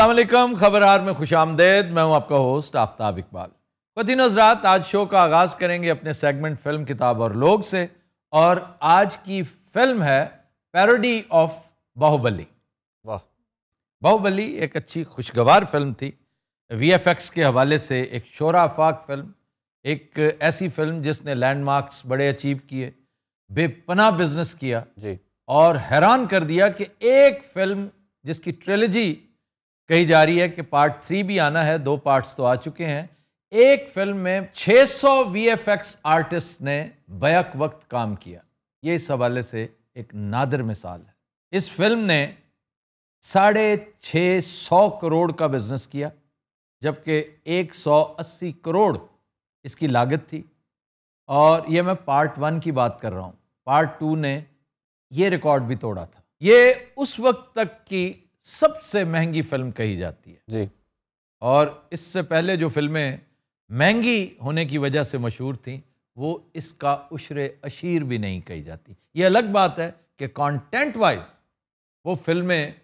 असलम खबर हार में खुश आमदेद मैं हूं आपका होस्ट आफ्ताब इकबाल वतीन हजरात आज शो का आगाज़ करेंगे अपने सेगमेंट फिल्म किताब और लोग से और आज की फिल्म है पैरोडी ऑफ बाहुबली वाह बाहुबली एक अच्छी खुशगवार फिल्म थी वीएफएक्स के हवाले से एक शोरा फाक फिल्म एक ऐसी फिल्म जिसने लैंडमार्क्स बड़े अचीव किए बेपना बिजनेस किया जी और हैरान कर दिया कि एक फिल्म जिसकी ट्रेलिजी कही जा रही है कि पार्ट थ्री भी आना है दो पार्ट्स तो आ चुके हैं एक फिल्म में 600 सौ आर्टिस्ट ने बैक वक्त काम किया ये इस हवाले से एक नादर मिसाल है इस फिल्म ने साढ़े छः सौ करोड़ का बिजनेस किया जबकि 180 करोड़ इसकी लागत थी और ये मैं पार्ट वन की बात कर रहा हूँ पार्ट टू ने ये रिकॉर्ड भी तोड़ा था ये उस वक्त तक की सबसे महंगी फिल्म कही जाती है जी और इससे पहले जो फिल्में महंगी होने की वजह से मशहूर थी वो इसका उशरे अशीर भी नहीं कही जाती ये अलग बात है कि कंटेंट वाइज वो फिल्में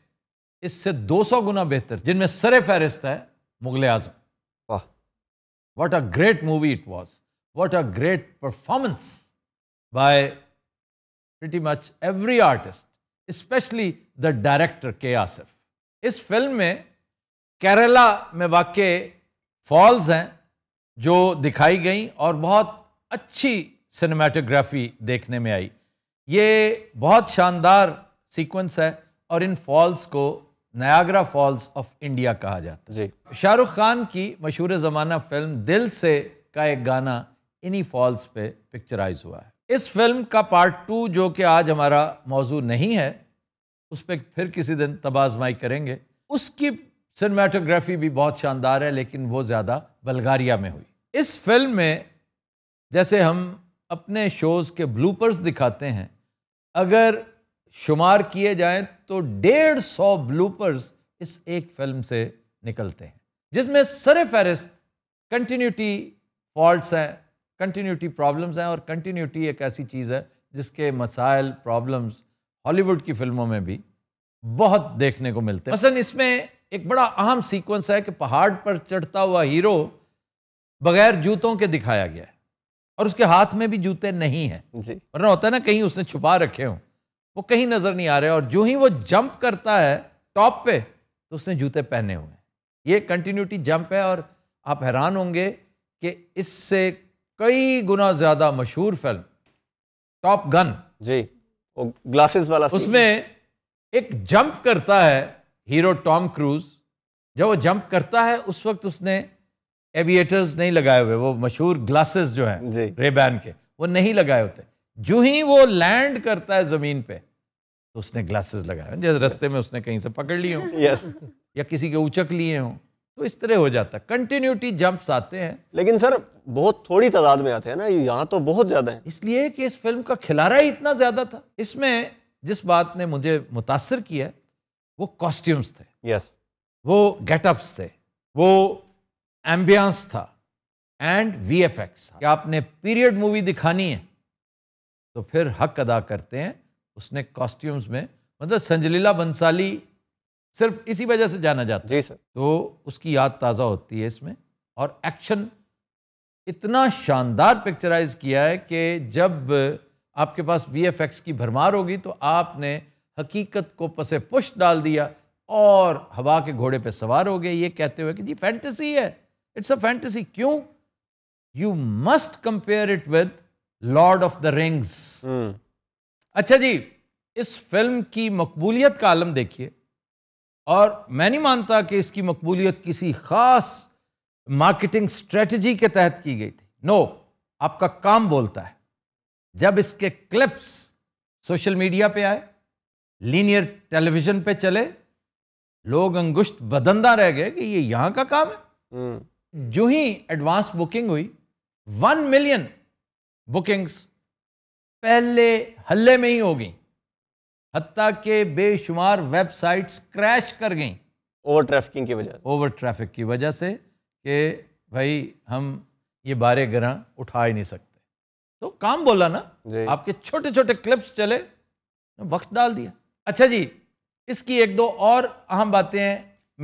इससे 200 गुना बेहतर जिनमें सर फहरिस्त है मुगल आजम वाह what a great movie it was what a great performance by pretty much every artist, especially the director K. Asif. इस फिल्म में केरला में वाक़ फॉल्स हैं जो दिखाई गई और बहुत अच्छी सिनेमाटोग्राफी देखने में आई ये बहुत शानदार सीक्वेंस है और इन फॉल्स को नयागरा फॉल्स ऑफ इंडिया कहा जाता है शाहरुख खान की मशहूर ज़माना फिल्म दिल से का एक गाना इन्हीं फॉल्स पे पिक्चराइज हुआ है इस फिल्म का पार्ट टू जो कि आज हमारा मौजू नहीं है उस पर फिर किसी दिन तबाजमाई करेंगे उसकी सिनेमाटोग्राफी भी बहुत शानदार है लेकिन वो ज़्यादा बल्गारिया में हुई इस फिल्म में जैसे हम अपने शोज़ के ब्लूपर्स दिखाते हैं अगर शुमार किए जाएं तो डेढ़ सौ ब्लूपर्स इस एक फिल्म से निकलते हैं जिसमें सर फहरिस्त कंटिन्यूटी फॉल्ट हैं कंटिन्यूटी प्रॉब्लम्स हैं और कंटिन्यूटी एक ऐसी चीज़ है जिसके मसाइल प्रॉब्लम्स हॉलीवुड की फिल्मों में भी बहुत देखने को मिलते हैं मसलन इसमें एक बड़ा अहम सीक्वेंस है कि पहाड़ पर चढ़ता हुआ हीरो बगैर जूतों के दिखाया गया है और उसके हाथ में भी जूते नहीं हैं वरना होता है ना कहीं उसने छुपा रखे हों वो कहीं नज़र नहीं आ रहे और जो ही वो जंप करता है टॉप पे तो उसने जूते पहने हुए हैं ये कंटिन्यूटी जंप है और आप हैरान होंगे कि इससे कई गुना ज़्यादा मशहूर फिल्म टॉप गन जी वो ग्लासेस वाला उसमें एक जंप करता है हीरो टॉम क्रूज जब वो जंप करता है उस वक्त उसने एविएटर्स नहीं लगाए हुए वो मशहूर ग्लासेस जो है रेबैन के वो नहीं लगाए होते जो ही वो लैंड करता है ज़मीन पे तो उसने ग्लासेस लगाए जैसे रस्ते में उसने कहीं से पकड़ लिए हो या किसी के उचक लिए हों तो इस तरह हो जाता है कंटिन्यूटी जंप्स आते हैं लेकिन सर बहुत थोड़ी तादाद में आते हैं ना यहाँ तो बहुत ज्यादा है इसलिए कि इस फिल्म का खिलारा ही इतना ज्यादा था इसमें जिस बात ने मुझे मुतासर किया वो कॉस्ट्यूम्स थे यस yes. वो गेटअप्स थे वो एम्बियंस था एंड वी एफ एक्स आपने पीरियड मूवी दिखानी है तो फिर हक अदा करते हैं उसने कॉस्ट्यूम्स में मतलब संजलीला बंसाली सिर्फ इसी वजह से जाना जाता है तो उसकी याद ताज़ा होती है इसमें और एक्शन इतना शानदार पिक्चराइज किया है कि जब आपके पास वी की भरमार होगी तो आपने हकीकत को पसे पुश डाल दिया और हवा के घोड़े पे सवार हो गए ये कहते हुए कि जी फैंटेसी है इट्स अ फैंटेसी क्यों you must compare it with Lord of the Rings hmm. अच्छा जी इस फिल्म की मकबूलियत का आलम देखिए और मैं नहीं मानता कि इसकी मकबूलियत किसी ख़ास मार्केटिंग स्ट्रेटजी के तहत की गई थी नो आपका काम बोलता है जब इसके क्लिप्स सोशल मीडिया पे आए लीनियर टेलीविज़न पे चले लोग अंगुश्त बदंदा रह गए कि ये यहाँ का काम है हम्म। जो ही एडवांस बुकिंग हुई वन मिलियन बुकिंग्स पहले हल्ले में ही हो गई हती के बेशुमार वेबसाइट्स क्रैश कर गई ओवर ट्रैफिकिंग की वजह ओवर ट्रैफिक की वजह से कि भाई हम ये बारे ग्रह उठा ही नहीं सकते तो काम बोला ना आपके छोटे छोटे क्लिप्स चले वक्त डाल दिया अच्छा जी इसकी एक दो और अहम बातें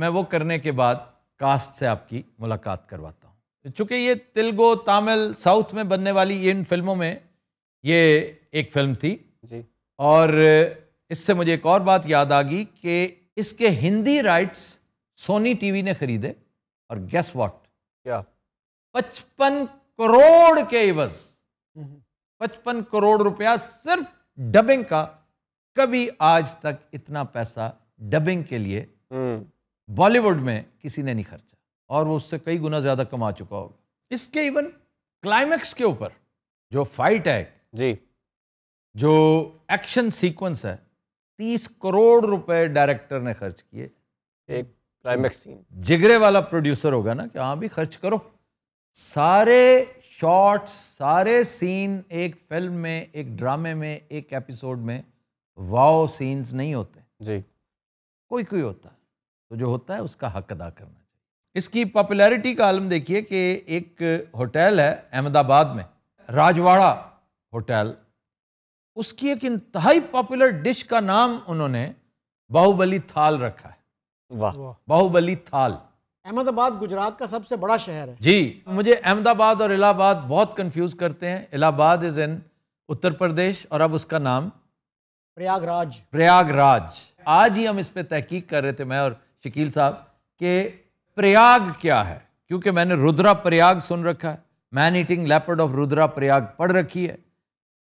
मैं वो करने के बाद कास्ट से आपकी मुलाकात करवाता हूँ चूंकि ये तेलुगु तमिल साउथ में बनने वाली इन फिल्मों में ये एक फिल्म थी जी और इससे मुझे एक और बात याद आ गई कि इसके हिंदी राइट्स सोनी टीवी ने खरीदे और गेस व्हाट क्या पचपन करोड़ के एवज हम्म, हम्म। पचपन करोड़ रुपया सिर्फ डबिंग का कभी आज तक इतना पैसा डबिंग के लिए बॉलीवुड हम्म। में किसी ने नहीं खर्चा और वो उससे कई गुना ज्यादा कमा चुका होगा इसके इवन क्लाइमैक्स के ऊपर जो फाइट है जी जो एक्शन सीक्वेंस है तीस करोड़ रुपए डायरेक्टर ने खर्च किए एक क्लाइमैक्स सीन जिगरे वाला प्रोड्यूसर होगा ना कि हाँ भी खर्च करो सारे शॉट्स सारे सीन एक फिल्म में एक ड्रामे में एक एपिसोड में वाओ सीन्स नहीं होते जी कोई कोई होता है तो जो होता है उसका हक अदा करना चाहिए इसकी पॉपुलैरिटी का आलम देखिए कि एक होटल है अहमदाबाद में राजवाड़ा होटल उसकी एक इंतहाई पॉपुलर डिश का नाम उन्होंने बाहुबली थाल रखा है वाह बाहुबली थाल अहमदाबाद गुजरात का सबसे बड़ा शहर है जी मुझे अहमदाबाद और इलाहाबाद बहुत कंफ्यूज करते हैं इलाहाबाद इज इन उत्तर प्रदेश और अब उसका नाम प्रयागराज प्रयागराज आज ही हम इस पर तहकीक कर रहे थे मैं और शकील साहब के प्रयाग क्या है क्योंकि मैंने रुद्रा प्रयाग सुन रखा है man eating leopard of Rudra Prayag पढ़ रखी है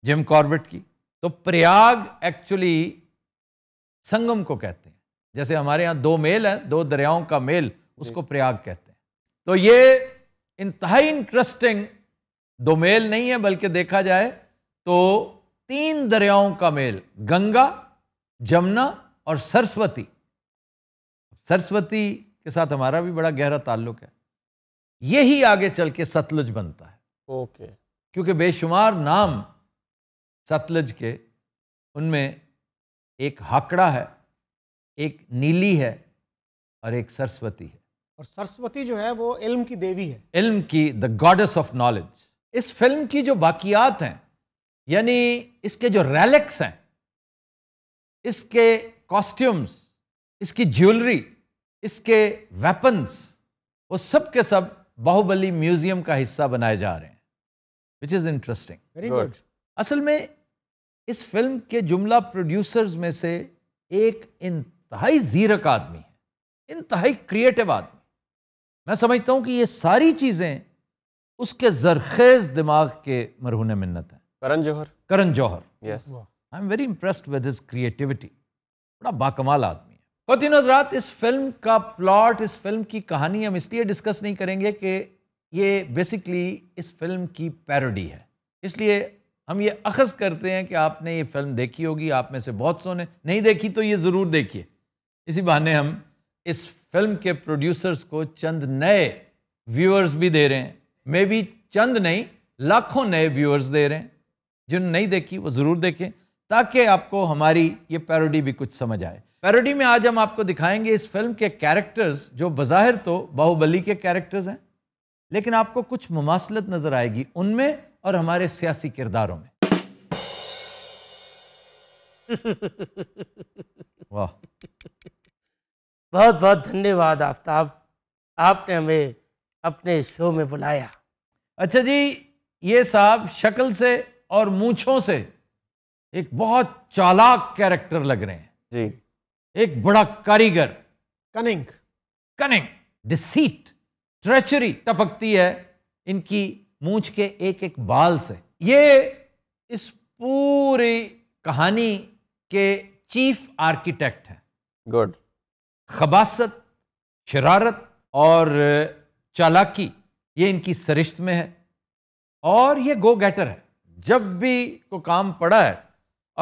जिम कॉर्बेट की तो प्रयाग एक्चुअली संगम को कहते हैं जैसे हमारे यहां दो मेल हैं दो दरियाओं का मेल उसको प्रयाग कहते हैं तो ये इंतहाई इंटरेस्टिंग दो मेल नहीं है बल्कि देखा जाए तो तीन दरियाओं का मेल गंगा जमुना और सरस्वती सरस्वती के साथ हमारा भी बड़ा गहरा ताल्लुक है यही आगे चल के सतलुज बनता है ओके क्योंकि बेशुमार नाम सतलज के उनमें एक हाकड़ा है एक नीली है और एक सरस्वती है और सरस्वती जो है वो इल्म की देवी है इल्म की द गॉडेस ऑफ नॉलेज इस फिल्म की जो बाकियात हैं यानी इसके जो रैलेक्स हैं इसके कॉस्ट्यूम्स इसकी ज्वेलरी इसके वेपन्स वो सब के सब बाहुबली म्यूजियम का हिस्सा बनाए जा रहे हैं which is interesting very good असल में इस फिल्म के जुमला प्रोड्यूसर्स में से एक इंतहाई जीरक आदमी है इंतहाई क्रिएटिव आदमी मैं समझता हूँ कि ये सारी चीज़ें उसके जरखेज दिमाग के मरहून मिन्नत हैं Karan Johar Karan Johar yes I am very impressed with his creativity बड़ा बाकमाल आदमी है फतिन हजरात इस फिल्म का प्लॉट इस फिल्म की कहानी हम इसलिए डिस्कस नहीं करेंगे कि ये बेसिकली इस फिल्म की पैरोडी है इसलिए हम ये अखज़ करते हैं कि आपने ये फिल्म देखी होगी आप में से बहुत सोने नहीं देखी तो ये ज़रूर देखिए इसी बहाने हम इस फिल्म के प्रोड्यूसर्स को चंद नए व्यूअर्स भी दे रहे हैं मे बी चंद नहीं लाखों नए व्यूअर्स दे रहे हैं जिन नहीं देखी वो ज़रूर देखें ताकि आपको हमारी ये पैरोडी भी कुछ समझ आए पैरोडी में आज हम आपको दिखाएंगे इस फिल्म के कैरेक्टर्स जो बाहर तो बाहुबली के कैरेक्टर्स हैं लेकिन आपको कुछ ममासलत नज़र आएगी उनमें और हमारे सियासी किरदारों में वाह बहुत बहुत धन्यवाद आफ्ताब आपने हमें अपने शो में बुलाया अच्छा जी ये साहब शक्ल से और मूछों से एक बहुत चालाक कैरेक्टर लग रहे हैं जी एक बड़ा कारीगर कनिंग कनिंग डिसीट ट्रेचरी टपकती है इनकी मूछ के एक एक बाल से ये इस पूरी कहानी के चीफ आर्किटेक्ट हैं गुड खबासत शरारत और चालाकी ये इनकी सरिश्त में है और ये गो गेटर है जब भी को काम पड़ा है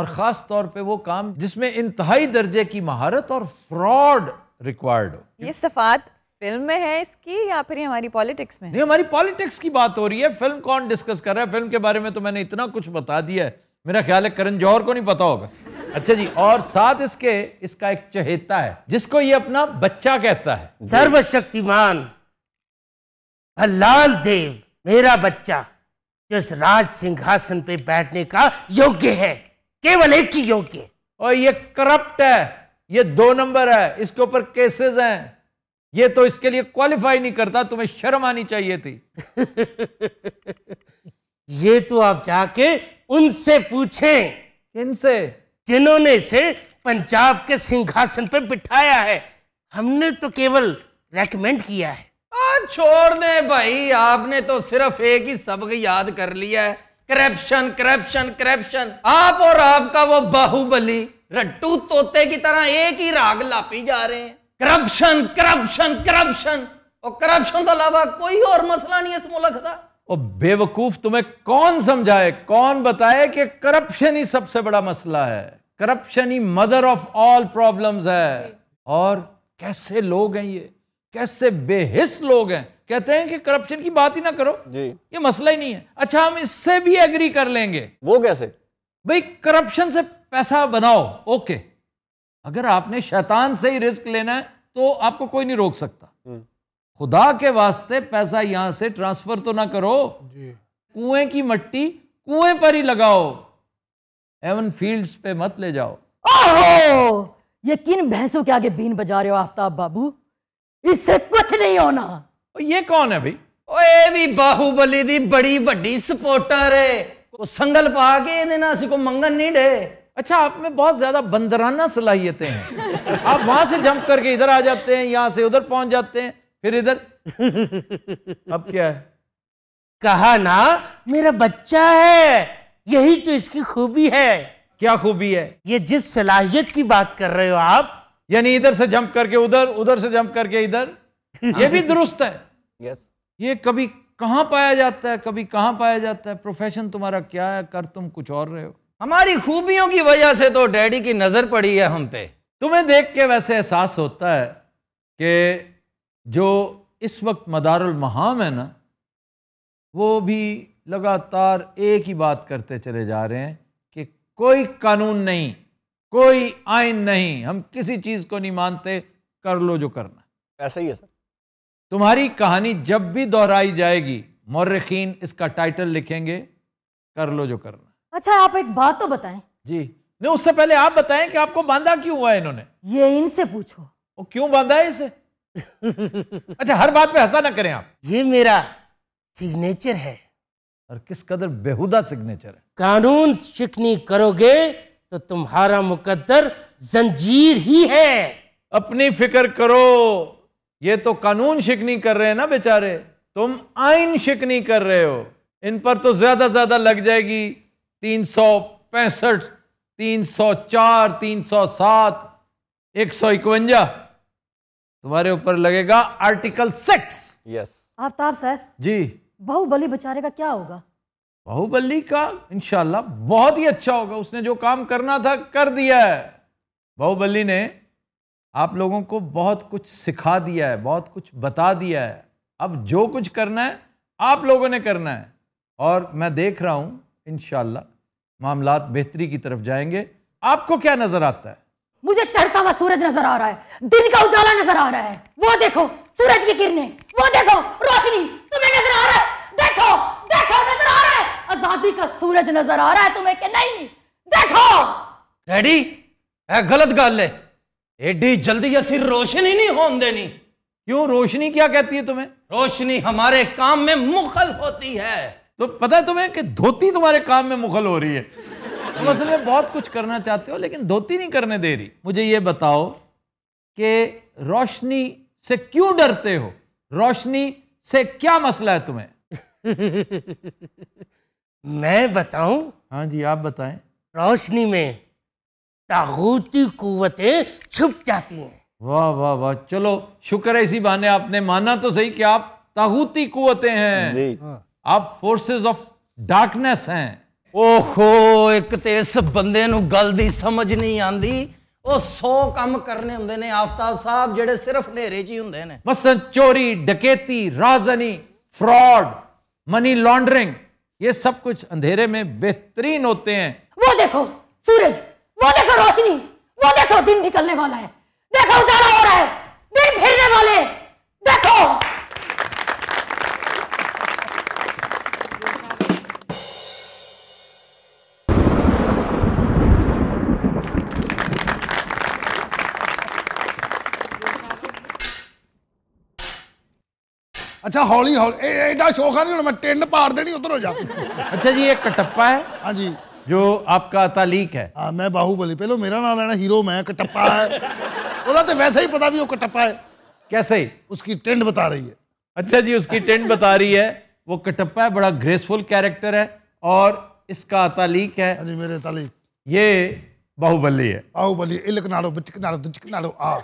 और ख़ास तौर पे वो काम जिसमें इंतहाई दर्जे की महारत और फ्रॉड रिक्वायर्ड हो ये सफात फिल्म में है इसकी या फिर हमारी पॉलिटिक्स में नहीं हमारी पॉलिटिक्स की बात हो रही है फिल्म कौन डिस्कस कर रहा है फिल्म के बारे में तो मैंने इतना कुछ बता दिया है मेरा ख्याल है करण जौहर को नहीं पता होगा अच्छा जी और साथ इसके इसका एक चहेता है जिसको ये अपना बच्चा कहता है सर्वशक्तिमान लाल देव मेरा बच्चा जो इस राज सिंहासन पे बैठने का योग्य है केवल एक ही योग्य और ये करप्ट है ये दो नंबर है इसके ऊपर केसेस हैं ये तो इसके लिए क्वालिफाई नहीं करता तुम्हें शर्म आनी चाहिए थी ये तो आप जाके उनसे पूछें इनसे जिन्होंने इसे पंजाब के सिंहासन पर बिठाया है हमने तो केवल रेकमेंड किया है आ, छोड़ दे भाई आपने तो सिर्फ एक ही सबक याद कर लिया है करप्शन करप्शन करप्शन आप और आपका वो बाहुबली रट्टू तोते की तरह एक ही राग लापी जा रहे हैं करप्शन करप्शन करप्शन और करप्शन के अलावा कोई और मसला नहीं इस मुल्क का और बेवकूफ तुम्हें कौन समझाए कौन बताए कि करप्शन ही सबसे बड़ा मसला है करप्शन ही मदर ऑफ ऑल प्रॉब्लम्स है और कैसे लोग हैं ये कैसे बेहिस लोग हैं कहते हैं कि करप्शन की बात ही ना करो जी ये मसला ही नहीं है अच्छा हम इससे भी एग्री कर लेंगे वो कैसे भाई करप्शन से पैसा बनाओ ओके अगर आपने शैतान से ही रिस्क लेना है तो आपको कोई नहीं रोक सकता हम्म। खुदा के वास्ते पैसा यहां से ट्रांसफर तो ना करो कुएं की मट्टी कुएं पर ही लगाओ एवन फील्ड्स पे मत ले जाओ ओहो ये किन भैंसों के आगे बीन बजा रहे हो आफ्ताब बाबू इससे कुछ नहीं होना ये कौन है भाई बाहुबली दी बड़ी बड़ी सपोर्टर है संगल पा के ਸੰਗਲ ਪਾ मंगन नहीं ਨਾਲ अच्छा आप में बहुत ज़्यादा बंदराना सलाहियतें हैं आप वहां से जंप करके इधर आ जाते हैं यहां से उधर पहुंच जाते हैं फिर इधर अब क्या है कहा ना मेरा बच्चा है यही तो इसकी खूबी है क्या खूबी है ये जिस सलाहियत की बात कर रहे हो आप यानी इधर से जंप करके उधर उधर से जंप करके इधर ये भी दुरुस्त है यस ये कभी कहां पाया जाता है कभी कहां पाया जाता है प्रोफेशन तुम्हारा क्या है कर तुम कुछ और रहे हो हमारी खूबियों की वजह से तो डैडी की नज़र पड़ी है हम पे तुम्हें देख के वैसे एहसास होता है कि जो इस वक्त मदारुल महाम है ना वो भी लगातार एक ही बात करते चले जा रहे हैं कि कोई कानून नहीं कोई आइन नहीं हम किसी चीज़ को नहीं मानते कर लो जो करना ऐसा ही है सर तुम्हारी कहानी जब भी दोहराई जाएगी मौरखीन इसका टाइटल लिखेंगे कर लो जो करना अच्छा आप एक बात तो बताएं जी नहीं उससे पहले आप बताएं कि आपको बांधा क्यों हुआ है इन्होंने ये इनसे पूछो वो क्यों बांधा है इसे अच्छा हर बात पे हंसा ना करें आप ये मेरा सिग्नेचर है और किस कदर बेहुदा सिग्नेचर है कानून शिकनी करोगे तो तुम्हारा मुकद्दर जंजीर ही है अपनी फिक्र करो ये तो कानून शिकनी कर रहे हैं ना बेचारे तुम आइन शिकनी कर रहे हो इन पर तो ज्यादा ज्यादा लग जाएगी तीन सौ पैंसठ तीन सौ चार तीन सौ सात एक सौ इकवंजा तुम्हारे ऊपर लगेगा article six yes Aftab sir ji Baahubali बेचारे का क्या होगा बाहुबली का इनशाला बहुत ही अच्छा होगा उसने जो काम करना था कर दिया है बाहुबली ने आप लोगों को बहुत कुछ सिखा दिया है बहुत कुछ बता दिया है अब जो कुछ करना है आप लोगों ने करना है और मैं देख रहा हूं इनशाला मामला बेहतरी की तरफ जाएंगे आपको क्या नजर आता है मुझे चढ़ता हुआ सूरज नजर आ रहा है दिन का उजाला नजर आ रहा है वो देखो सूरज की किरणें वो देखो रोशनी तुम्हें नजर आ रहा है देखो देखो नजर आ रहा है आजादी का सूरज नजर आ रहा है तुम्हें कि नहीं देखो डैडी है गलत गल है एडी जल्दी ऐसी रोशनी नहीं होने देनी क्यों रोशनी क्या कहती है तुम्हें रोशनी हमारे काम में मुखल होती है तो पता है तुम्हें कि धोती तुम्हारे काम में मुखल हो रही है तुम असल में बहुत कुछ करना चाहते हो लेकिन धोती नहीं करने दे रही मुझे ये बताओ कि रोशनी से क्यों डरते हो रोशनी से क्या मसला है तुम्हें मैं बताऊं हाँ जी आप बताएं रोशनी में तागूती कुतें छुप जाती हैं वाह वाह वाह चलो शुक्र है इसी बहाने आपने माना तो सही कि आप तागूती कुतें हैं हाँ। आप फोर्सेस ऑफ डार्कनेस हैं ओहो एक तो इस बंद गल ਗੱਲ ਦੀ ਸਮਝ ਨਹੀਂ ਆਂਦੀ ਉਹ 100 ਕੰਮ ਕਰਨੇ ਹੁੰਦੇ ਨੇ ਆਫਤਾਬ ਸਾਹਿਬ ਜਿਹੜੇ ਸਿਰਫ ਹਨੇਰੇ 'ਚ ਹੀ ਹੁੰਦੇ ਨੇ ਮਸਲ ਚੋਰੀ ਡਕੈਤੀ फ्रॉड मनी लॉन्ड्रिंग ये सब कुछ अंधेरे में बेहतरीन होते हैं वो देखो सूरज वो देखो रोशनी वो देखो दिन निकलने वाला है देखो उजाला हो रहा है दिन फिरने वाले देखो अच्छा हौली हौली एडा शोखा नहीं मैं टेंड पार देनी उधर हो जा अच्छा जी एक कटप्पा है हाँ जी जो आपका तालीक है आ, हाँ, मैं बाहुबली पहले मेरा नाम लेना हीरो मैं कटप्पा है बोला तो वैसे ही पता भी वो कटप्पा है कैसे उसकी टेंड बता रही है अच्छा जी उसकी टेंड बता रही है वो कटप्पा है बड़ा ग्रेसफुल कैरेक्टर है और इसका तालीक है हाँ जी मेरे तालीक ये बाहुबली है बाहुबली इलक नाड़ो बिचक नाड़ो दुचक नाड़ो आ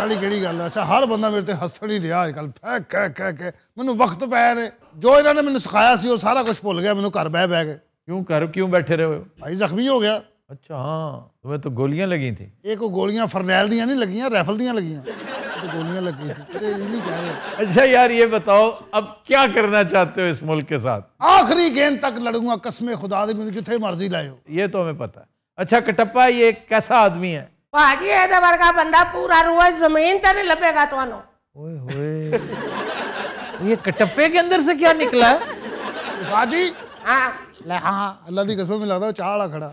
ਵਾਲੀ ਕਿਹੜੀ गल अच्छा हर ਹਰ मेरे ਮੇਰੇ हसन ही रहा ਰਿਹਾ फै कह कह कह मैं वक्त पै रहे जो इन्होंने मैंने सिखाया से सारा कुछ भुल गया मैं घर बह बह गए क्यों घर क्यों बैठे रहे हो भाई जख्मी हो गया अच्छा हाँ तुम्हें तो, तो गोलियां लगी थी एक गोलियां फरनैल दियां नहीं लगी रैफल दियां लगी तो गोलियां लगी थी इजी कह रहे अच्छा यार ये बताओ अब क्या करना चाहते हो इस मुल्क के साथ आखिरी गेंद तक लड़ूंगा कसमें खुदा दी मैंने जिथे मर्जी लाए ये तो हमें पता है अच्छा कटप्पा ये कैसा आदमी है હાજી એ વર્ગા બંદા પૂરા રૂવા જમીન तने लपेगा तोनो ओए होए ये कटप्पे के अंदर से क्या निकला हाजी हां ले हां हाँ, अल्लाह दी कसम मिला दो चाड़ा खड़ा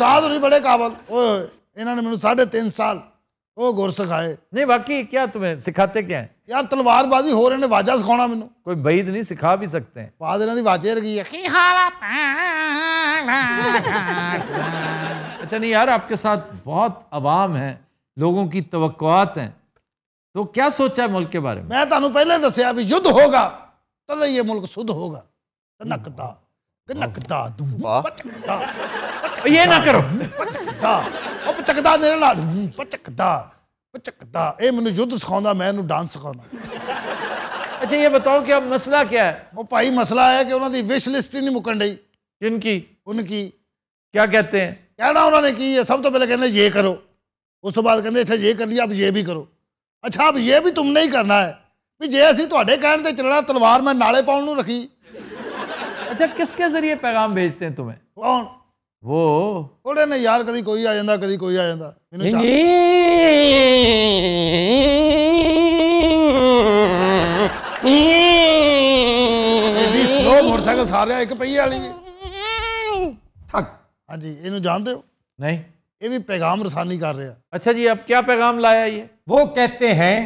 साथ नहीं बड़े काबल ओए इन्होंने मैंने साढ़े तीन साल ਉਹ ਗੁਰ ਸਿਖਾਏ ਨਹੀਂ ਵਾਕਈ क्या ਤੁਮੇ ਸਿਖਾਤੇ ਕੀ ਹੈ ਯਾਰ ਤਲਵਾਰਬਾਜ਼ੀ ਹੋ ਰਹੇ ਨੇ ਵਾਜਾ ਸਿਖਾਉਣਾ ਮੈਨੂੰ ਕੋਈ ਬੈਦ ਨਹੀਂ ਸਿਖਾ ਵੀ ਸਕਤੇ ਹੈ अच्छा नहीं यार आपके साथ बहुत आवाम है लोगों की तवक्कात हैं तो क्या सोचा है मुल्क के बारे में मैं तुम्हें पहले दसिया भी युद्ध होगा तद ये मुल्क शुद्ध होगा नकदा नकदा दुम्बा ये ना करो ਪਚਕਦਾ ਉਹ ਪਚਕਦਾ ਮੇਰੇ ਨਾਲ ਹੂੰ, ਪਚਕਦਾ ਪਚਕਦਾ ਇਹ ਮੈਨੂੰ ਯੁੱਧ ਸਿਖਾਉਂਦਾ ਮੈਂ ਇਹਨੂੰ ਡਾਂਸ अच्छा ये बताओ क्या मसला क्या है वो भाई मसला है कि उन्होंने ਦੀ ਵਿਸ਼ ਲਿਸਟ ਹੀ ਨਹੀਂ ਮੁੱਕਣ इनकी ਉਨਕੀ क्या कहते हैं कहना उन्होंने की है सब तो पहले कहते ये करो उस तो बाद कहते अच्छा ये कर लिया अब ये भी करो अच्छा अब ये भी तुमने ही करना है भी जे असी थोड़े कहने ते चलना तलवार मैं नाले पाउन नू रखी अच्छा किसके जरिए पैगाम भेजते हैं तुम्हें कौन वो थोड़े ने यार कभी कोई आ जाता कभी कोई आ जाता मोटरसाइकिल ਚਾਹ एक पही ਮੋਟਰਸਾਈਕਲ ਸਾਰਿਆ ਇੱਕ ਪਹੀਏ ਵਾਲੀ नहीं ये भी पैगाम रसानी कर रहे अच्छा जी अब क्या पैगाम लाया ये वो कहते हैं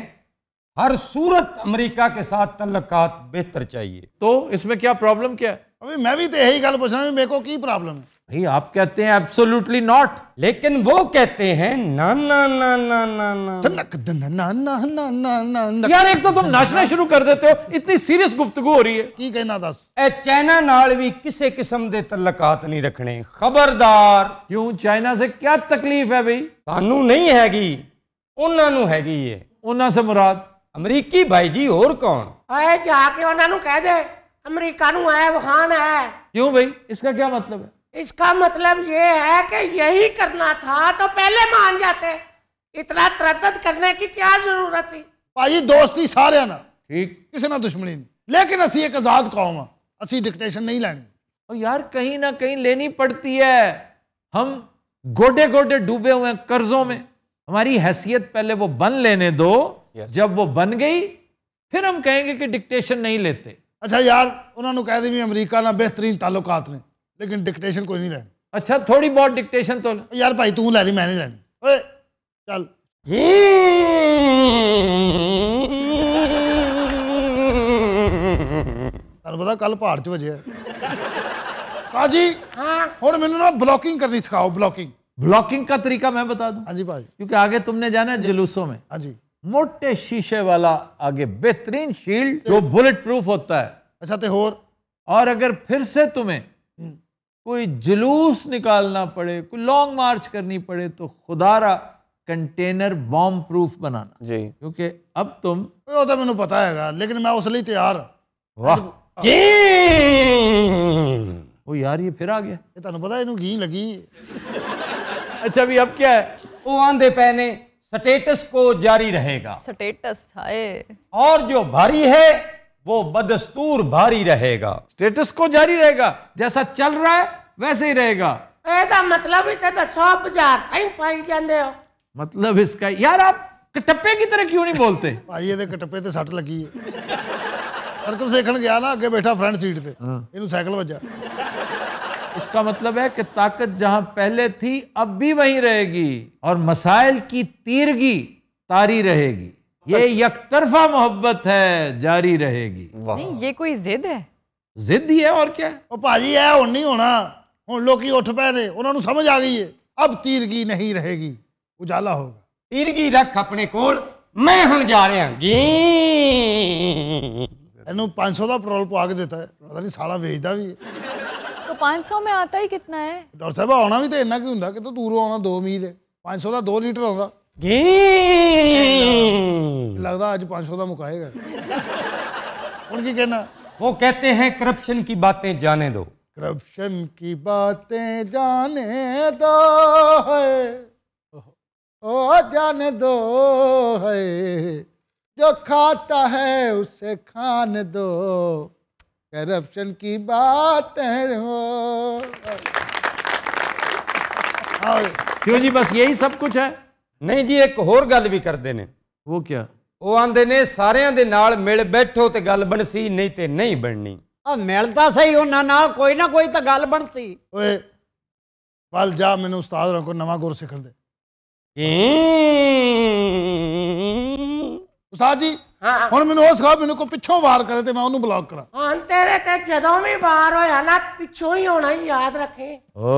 हर सूरत अमेरिका के साथ तल्लकात बेहतर चाहिए तो इसमें क्या प्रॉब्लम क्या है अभी मैं भी तो यही गल हूँ मेरे को की प्रॉब्लम है भाई आप कहते हैं एब्सोल्युटली नॉट लेकिन वो कहते हैं ना ना ना ना ना ना ना ना ना ना ना ना ना ना यार एक तो तुम नाचना शुरू कर देते हो इतनी सीरियस गुफ्तगु हो रही है की कहना दस ए चाइना नाल भी किसी किस्म दे तलकात नहीं रखने खबरदार क्यों चाइना से क्या तकलीफ है भाई तानू नहीं हैगी उन्होंने हैगी है उन्होंने से मुराद अमरीकी भाई जी और कौन आए जाके उन्होंने कह दे अमरीका नु है वहान है क्यों भाई इसका क्या मतलब है इसका मतलब ये है कि यही करना था तो पहले मान जाते इतना तरद करने की क्या जरूरत थी भाई दोस्ती सारे ना ठीक किसी ना दुश्मनी नहीं लेकिन असि एक आजाद कौम असी असि डिक्टेशन नहीं लैनी और यार कहीं ना कहीं लेनी पड़ती है हम गोडे गोडे डूबे हुए कर्जों में हमारी हैसियत पहले वो बन लेने दो जब वो बन गई फिर हम कहेंगे कि डिक्टेशन नहीं लेते अच्छा यार उन्होंने कह दी अमरीका ना बेहतरीन तालुकात ने लेकिन डिक्टेशन कोई नहीं लैनी अच्छा थोड़ी बहुत डिक्टेशन तो यार भाई तू लैनी मैं नहीं लैनी चल ਤੁਹਾਨੂੰ ਪਤਾ ਕੱਲ ਪਹਾੜ 'ਚ ਵਜਿਆ ਸਾਜੀ ना ब्लॉकिंग करनी सिखाओ ब्लॉकिंग ब्लॉकिंग का तरीका मैं बता दूं हाँ जी भाई क्योंकि आगे तुमने जाना है जुलूसों में हाँ जी मोटे शीशे वाला आगे बेहतरीन शील्ड जो बुलेट प्रूफ होता है अच्छा तो और और अगर फिर से तुम्हें हम्म। कोई जुलूस निकालना पड़े कोई लॉन्ग मार्च करनी पड़े तो खुदारा कंटेनर बॉम्ब प्रूफ बनाना जी क्योंकि अब तुम वो तो ਮੈਨੂੰ पता है लेकिन मैं उसलिए तैयार वाह वो यार ये फिर आ गया ये तो पता है घी लगी अच्छा अभी अब क्या है वो आंधे पहने स्टेटस को जारी रहेगा स्टेटस है और जो भारी है वो बदस्तूर भारी रहेगा स्टेटस को जारी रहेगा जैसा चल रहा है वैसे ही रहेगा ਇਹਦਾ मतलब तो तो मतलब इसका यार आप कटप्पे की तरह क्यों नहीं बोलते भाई ये कटप्पे ਤੇ सट लगी है सर्कस ਦੇਖਣ गया ना आगे बैठा फ्रंट सीट पे हाँ। इन साइकिल ਵੱਜਾ इसका मतलब है कि ताकत जहां पहले थी अब भी वहीं रहेगी और मसाइल की तीरगी तारी रहेगी ये यक तरफा मोहब्बत है जारी रहेगी नहीं ये कोई जिद है जिद ही है और क्या ਉਹ ਭਾਜੀ ਇਹ ਹੁਣ ਨਹੀਂ ਹੋਣਾ ਹੁਣ ਲੋਕੀ ਉੱਠ ਪਏ ਨੇ ਉਹਨਾਂ ਨੂੰ ਸਮਝ ਆ ਗਈ ਏ ਅਬ ਤੀਰਗੀ ਨਹੀਂ ਰਹੇਗੀ ਉਜਾਲਾ ਹੋਗਾ ਤੀਰਗੀ ਰੱਖ ਆਪਣੇ ਕੋਲ ਮੈਂ ਹੁਣ ਜਾ ਰਿਹਾ ਜੀ ਇਹਨੂੰ 500 ਦਾ ਪੈਟਰੋਲ ਪਵਾ ਕੇ ਦਿੱਤਾ ਹੈ ਪਤਾ ਨਹੀਂ ਸਾਲਾ ਵੇਚਦਾ ਵੀ ਹੈ तो 500 में आता ही कितना है ਡਾਕਟਰ ਸਾਹਿਬ ਆਉਣਾ ਵੀ ਤੇ ਇੰਨਾ ਕੀ ਹੁੰਦਾ ਕਿ ਤੂੰ ਦੂਰੋਂ ਆਉਣਾ 2 ਮੀਲ ਹੈ 500 ਦਾ 2 ਲੀਟਰ ਆਉਂਦਾ लगता आज पांच सौ का मुकाएगा उनकी कहना वो कहते हैं करप्शन की बातें जाने दो करप्शन की बातें जाने दो है ओ जाने दो है जो खाता है उसे खाने दो करप्शन की बातें हो क्यों जी बस यही सब कुछ है ਨਹੀਂ ਜੀ ਇੱਕ ਹੋਰ ਗੱਲ ਵੀ ਕਰਦੇ ਨੇ ਉਹ ਕੀ ਉਹ ਆਂਦੇ ਨੇ ਸਾਰਿਆਂ ਦੇ ਨਾਲ ਮਿਲ ਬੈਠੋ ਤੇ ਗੱਲ ਬਣਸੀ ਨਹੀਂ ਤੇ ਨਹੀਂ ਬਣਨੀ ਆ ਮਿਲਦਾ ਸਹੀ ਉਹਨਾਂ ਨਾਲ ਕੋਈ ਨਾ ਕੋਈ ਤਾਂ ਗੱਲ ਬਣਸੀ ਓਏ ਵੱਲ ਜਾ ਮੈਨੂੰ ਉਸਤਾਦ ਰਾਂ ਕੋ ਨਵਾਂ ਗੁਰ ਸਿਖਣ ਦੇ ਉਸਤਾਦ ਜੀ ਹੁਣ ਮੈਨੂੰ ਉਹ ਸਿਖਾ ਮੈਨੂੰ ਕੋ ਪਿੱਛੋਂ ਵਾਰ ਕਰੇ ਤੇ ਮੈਂ ਉਹਨੂੰ ਬਲੌਕ ਕਰਾਂ ਹਾਂ ਤੇਰੇ ਤੇ ਜਦੋਂ ਵੀ ਵਾਰ ਹੋਇਆ ਨਾ ਪਿੱਛੋਂ ਹੀ ਹੋਣਾ ਯਾਦ ਰੱਖੇ ਓ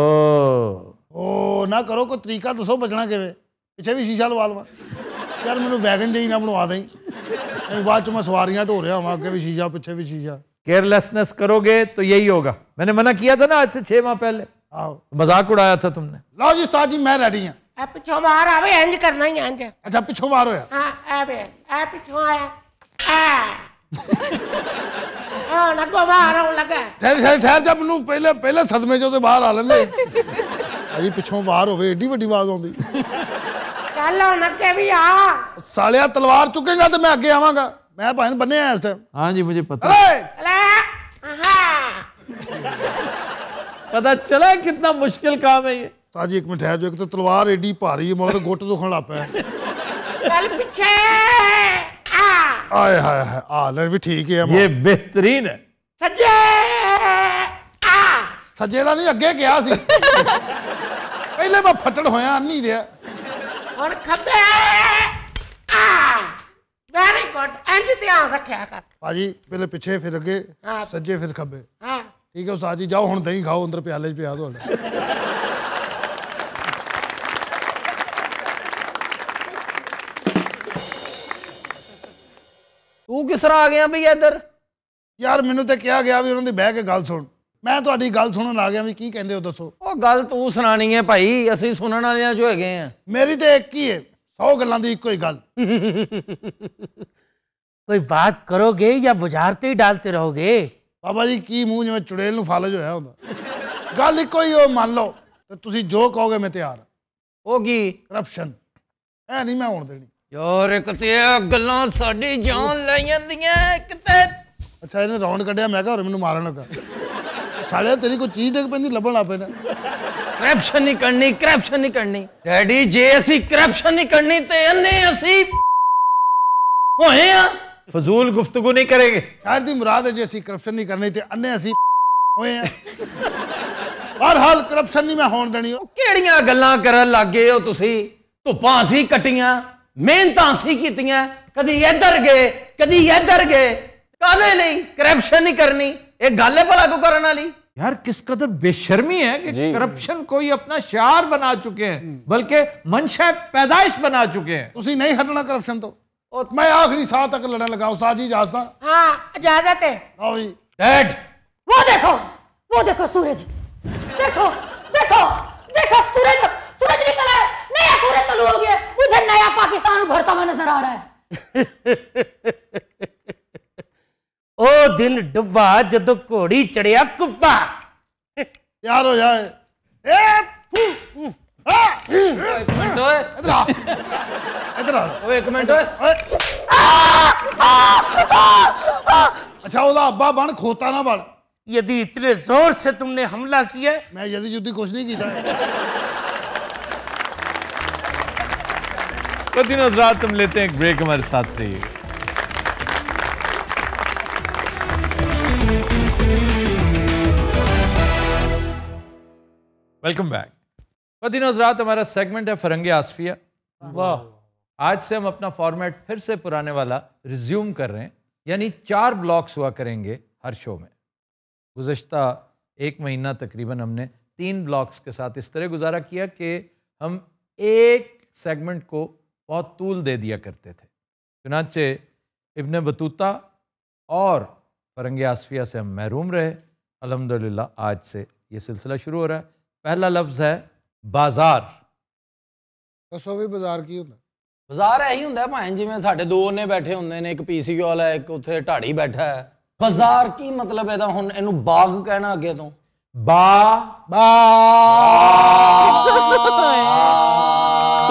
ਓ ਨਾ ਕਰੋ ਕੋ ਤਰੀਕਾ ਦੱਸੋ ਬਚਣਾ ਕਿਵੇਂ पिछे भी शीशा लवा लवा यार मैं वैगन ਜਿਹੀ ना बनवा ਦੇਈ बाद मैं सवार ढो रहा हूँ आगे भी शीशा पीछे भी शीशा केयरलेसनेस करोगे तो यही होगा मैंने मना किया था ना आज से छह माह पहले मजाक उड़ाया था तुमने लो जी सा जी मैं रेडी हूँ पिछो मार अच्छा एडी आवाज ਕੱਲ ਹੁਣ ਅੱਗੇ ਵੀ ਆ ਸਾਲਿਆ ਤਲਵਾਰ मैं भाई बने इस टाइम हाँ जी मुझे पता पता चला कितना मुश्किल काम है ये साजी एक मिनट है जो एक तो तलवार एडी भारी है मोला तो गोट दुखन लग पाया चल पीछे आए हाय हाय आ लर भी ठीक है ये बेहतरीन है सज्जे सज्जे नहीं अगे गया सी पहले मैं फटड़ होया नहीं दिया ਹੁਣ ਖੱਬੇ ਆ ਵੈਰੀ ਗੁੱਡ ਇੰਜ ਧਿਆਨ ਰੱਖਿਆ ਕਰ ਭਾਜੀ ਪਹਿਲੇ ਪਿੱਛੇ ਫਿਰ ਅੱਗੇ ਸੱਜੇ ਫਿਰ ਖੱਬੇ ਹਾਂ ਠੀਕ ਹੈ ਉਸਤਾਦ ਜੀ ਜਾਓ ਹੁਣ ਦਹੀਂ ਖਾਓ ਅੰਦਰ ਪਿਆਲੇ 'ਚ ਪਿਆ ਦੋ ਤੂੰ ਕਿਸ ਤਰ੍ਹਾਂ ਆ ਗਿਆ ਬਈ ਇੱਧਰ ਯਾਰ ਮੈਨੂੰ ਤੇ ਕਿਹਾ ਗਿਆ ਵੀ ਉਹਨਾਂ ਦੀ ਬਹਿ ਕੇ ਗੱਲ ਸੁਣ ਮੈਂ ਤੁਹਾਡੀ ਗੱਲ ਸੁਣਨ ਆ ਗਿਆ ਵੀ ਕੀ ਕਹਿੰਦੇ ਹੋ ਦੱਸੋ ਉਹ ਗੱਲ ਤੂੰ ਸੁਣਾਣੀ ਹੈ ਭਾਈ ਅਸੀਂ ਸੁਣਨ ਵਾਲਿਆਂ ਜੋ ਹੈਗੇ ਆ ਮੇਰੀ ਤੇ ਇੱਕ ਹੀ ਹੈ 100 ਗੱਲਾਂ ਦੀ ਇੱਕੋ ਹੀ ਗੱਲ ਕੋਈ ਬਾਤ ਕਰੋਗੇ ਜਾਂ ਬੁਝਾਰਤੇ ਹੀ ਡਾਲਤੇ ਰਹੋਗੇ ਬਾਬਾ ਜੀ ਕੀ ਮੂੰਹ ਜਿਵੇਂ ਚੁੜੇਲ ਨੂੰ ਫਾਲਜ ਹੋਇਆ ਹੁੰਦਾ ਗੱਲ ਇੱਕੋ ਹੀ ਉਹ ਮੰਨ ਲਓ ਤੇ ਤੁਸੀਂ ਜੋ ਕਹੋਗੇ ਮੈਂ ਤਿਆਰ ਉਹ ਕੀ ਕਰਪਸ਼ਨ ਐ ਨਹੀਂ ਮੈਂ ਹੋਣ ਦੇਣੀ ਯਾਰ ਇੱਕ ਤੇ ਗੱਲਾਂ ਸਾਡੀ ਜਾਨ ਲੈ ਜਾਂਦੀਆਂ ਕਿਤੇ ਅੱਛਾ ਇਹਨੇ ਰੌਂਡ ਕੱਢਿਆ ਮੈਂ ਕਿਹਾ ਹੋਰ ਮੈਨੂੰ ਮਾਰਨ ਲੱਗਾ साले तेरी कोई चीज देख पैंदी लबण आ पैना करप्शन नहीं करनी करप्शन नहीं करनी डैडी जे ਅਸੀਂ ਕਰਪਸ਼ਨ ਨਹੀਂ ਕਰਨੀ ਤੇ ਅੰਨੇ ਅਸੀਂ ਹੋਏ ਆ ਫਜ਼ੂਲ ਗੁਫ਼ਤਗੂ ਨਹੀਂ ਕਰਾਂਗੇ ਸ਼ਾਇਦ ਦੀ ਮੁਰਾਦ ਹੈ ਜੇ ਅਸੀਂ ਕਰਪਸ਼ਨ ਨਹੀਂ ਕਰਨੀ ਤੇ ਅੰਨੇ ਅਸੀਂ ਹੋਏ ਆ ਹਰ ਹਾਲ ਕਰਪਸ਼ਨ ਨਹੀਂ ਮੈਂ ਹੋਣ ਦੇਣੀ ਕਿਹੜੀਆਂ ਗੱਲਾਂ ਕਰਨ ਲੱਗੇ ਹੋ ਤੁਸੀਂ ਧੁੱਪਾਂ ਅਸੀਂ ਕੱਟੀਆਂ ਮਿਹਨਤਾਂ ਅਸੀਂ ਕੀਤੀਆਂ ਕਦੀ ਇੱਧਰ ਗਏ ਕਦੀ ਇੱਧਰ ਗਏ ਕਾਦੇ ਲਈ ਕਰਪਸ਼ਨ ਨਹੀਂ ਕਰਨੀ ਇਹ ਗੱਲ ਹੈ ਭਲਾ ਕੋ ਕਰਨ ਵਾਲੀ यार किस कदर बेशर्मी है कि करप्शन कोई अपना शार बना चुके हैं हम्म। बल्कि मंशा पैदाइश बना चुके हैं उसी नहीं हटना करप्शन तो और मैं आखिरी साल तक लड़ने लगा उस जी इजाजत हाँ इजाजत है हाँ वो देखो वो देखो सूरज देखो देखो देखो सूरज सूरज निकला है नया सूरज तो हो गया मुझे नया पाकिस्तान उभरता हुआ नजर आ रहा है ओ दिन डुबा जद घोड़ी चढ़िया ਕੁੱਬਾ यार हो जाए अच्छा ओला अब्बा बन खोता ना बन यदि इतने जोर से तुमने हमला किया मैं यदि जुदी कुछ नहीं किया हजरात तो तुम लेते हैं एक ब्रेक हमारे साथ रहिए वेलकम बैक बदिन रात हमारा सेगमेंट है फरंग आसफिया वाह आज से हम अपना फॉर्मेट फिर से पुराने वाला रिज्यूम कर रहे हैं यानी चार ब्लॉक्स हुआ करेंगे हर शो में गुज्त एक महीना तकरीबन हमने तीन ब्लॉक्स के साथ इस तरह गुजारा किया कि हम एक सेगमेंट को बहुत तूल दे दिया करते थे चुनाचे इबन बतूता और फरंग आसफिया से हम महरूम रहे अलहमदिल्ला आज से ये सिलसिला शुरू हो रहा है पहला लफ्ज है बाजार दसो तो बाजार की होता बाजार यही होंगे भाएं जिम्मे सा दो ओने बैठे होंगे ने एक पीसी वाला एक उड़ी बैठा है बाजार की मतलब एदा हूँ इन बाघ कहना अगे तो बा, बा, बा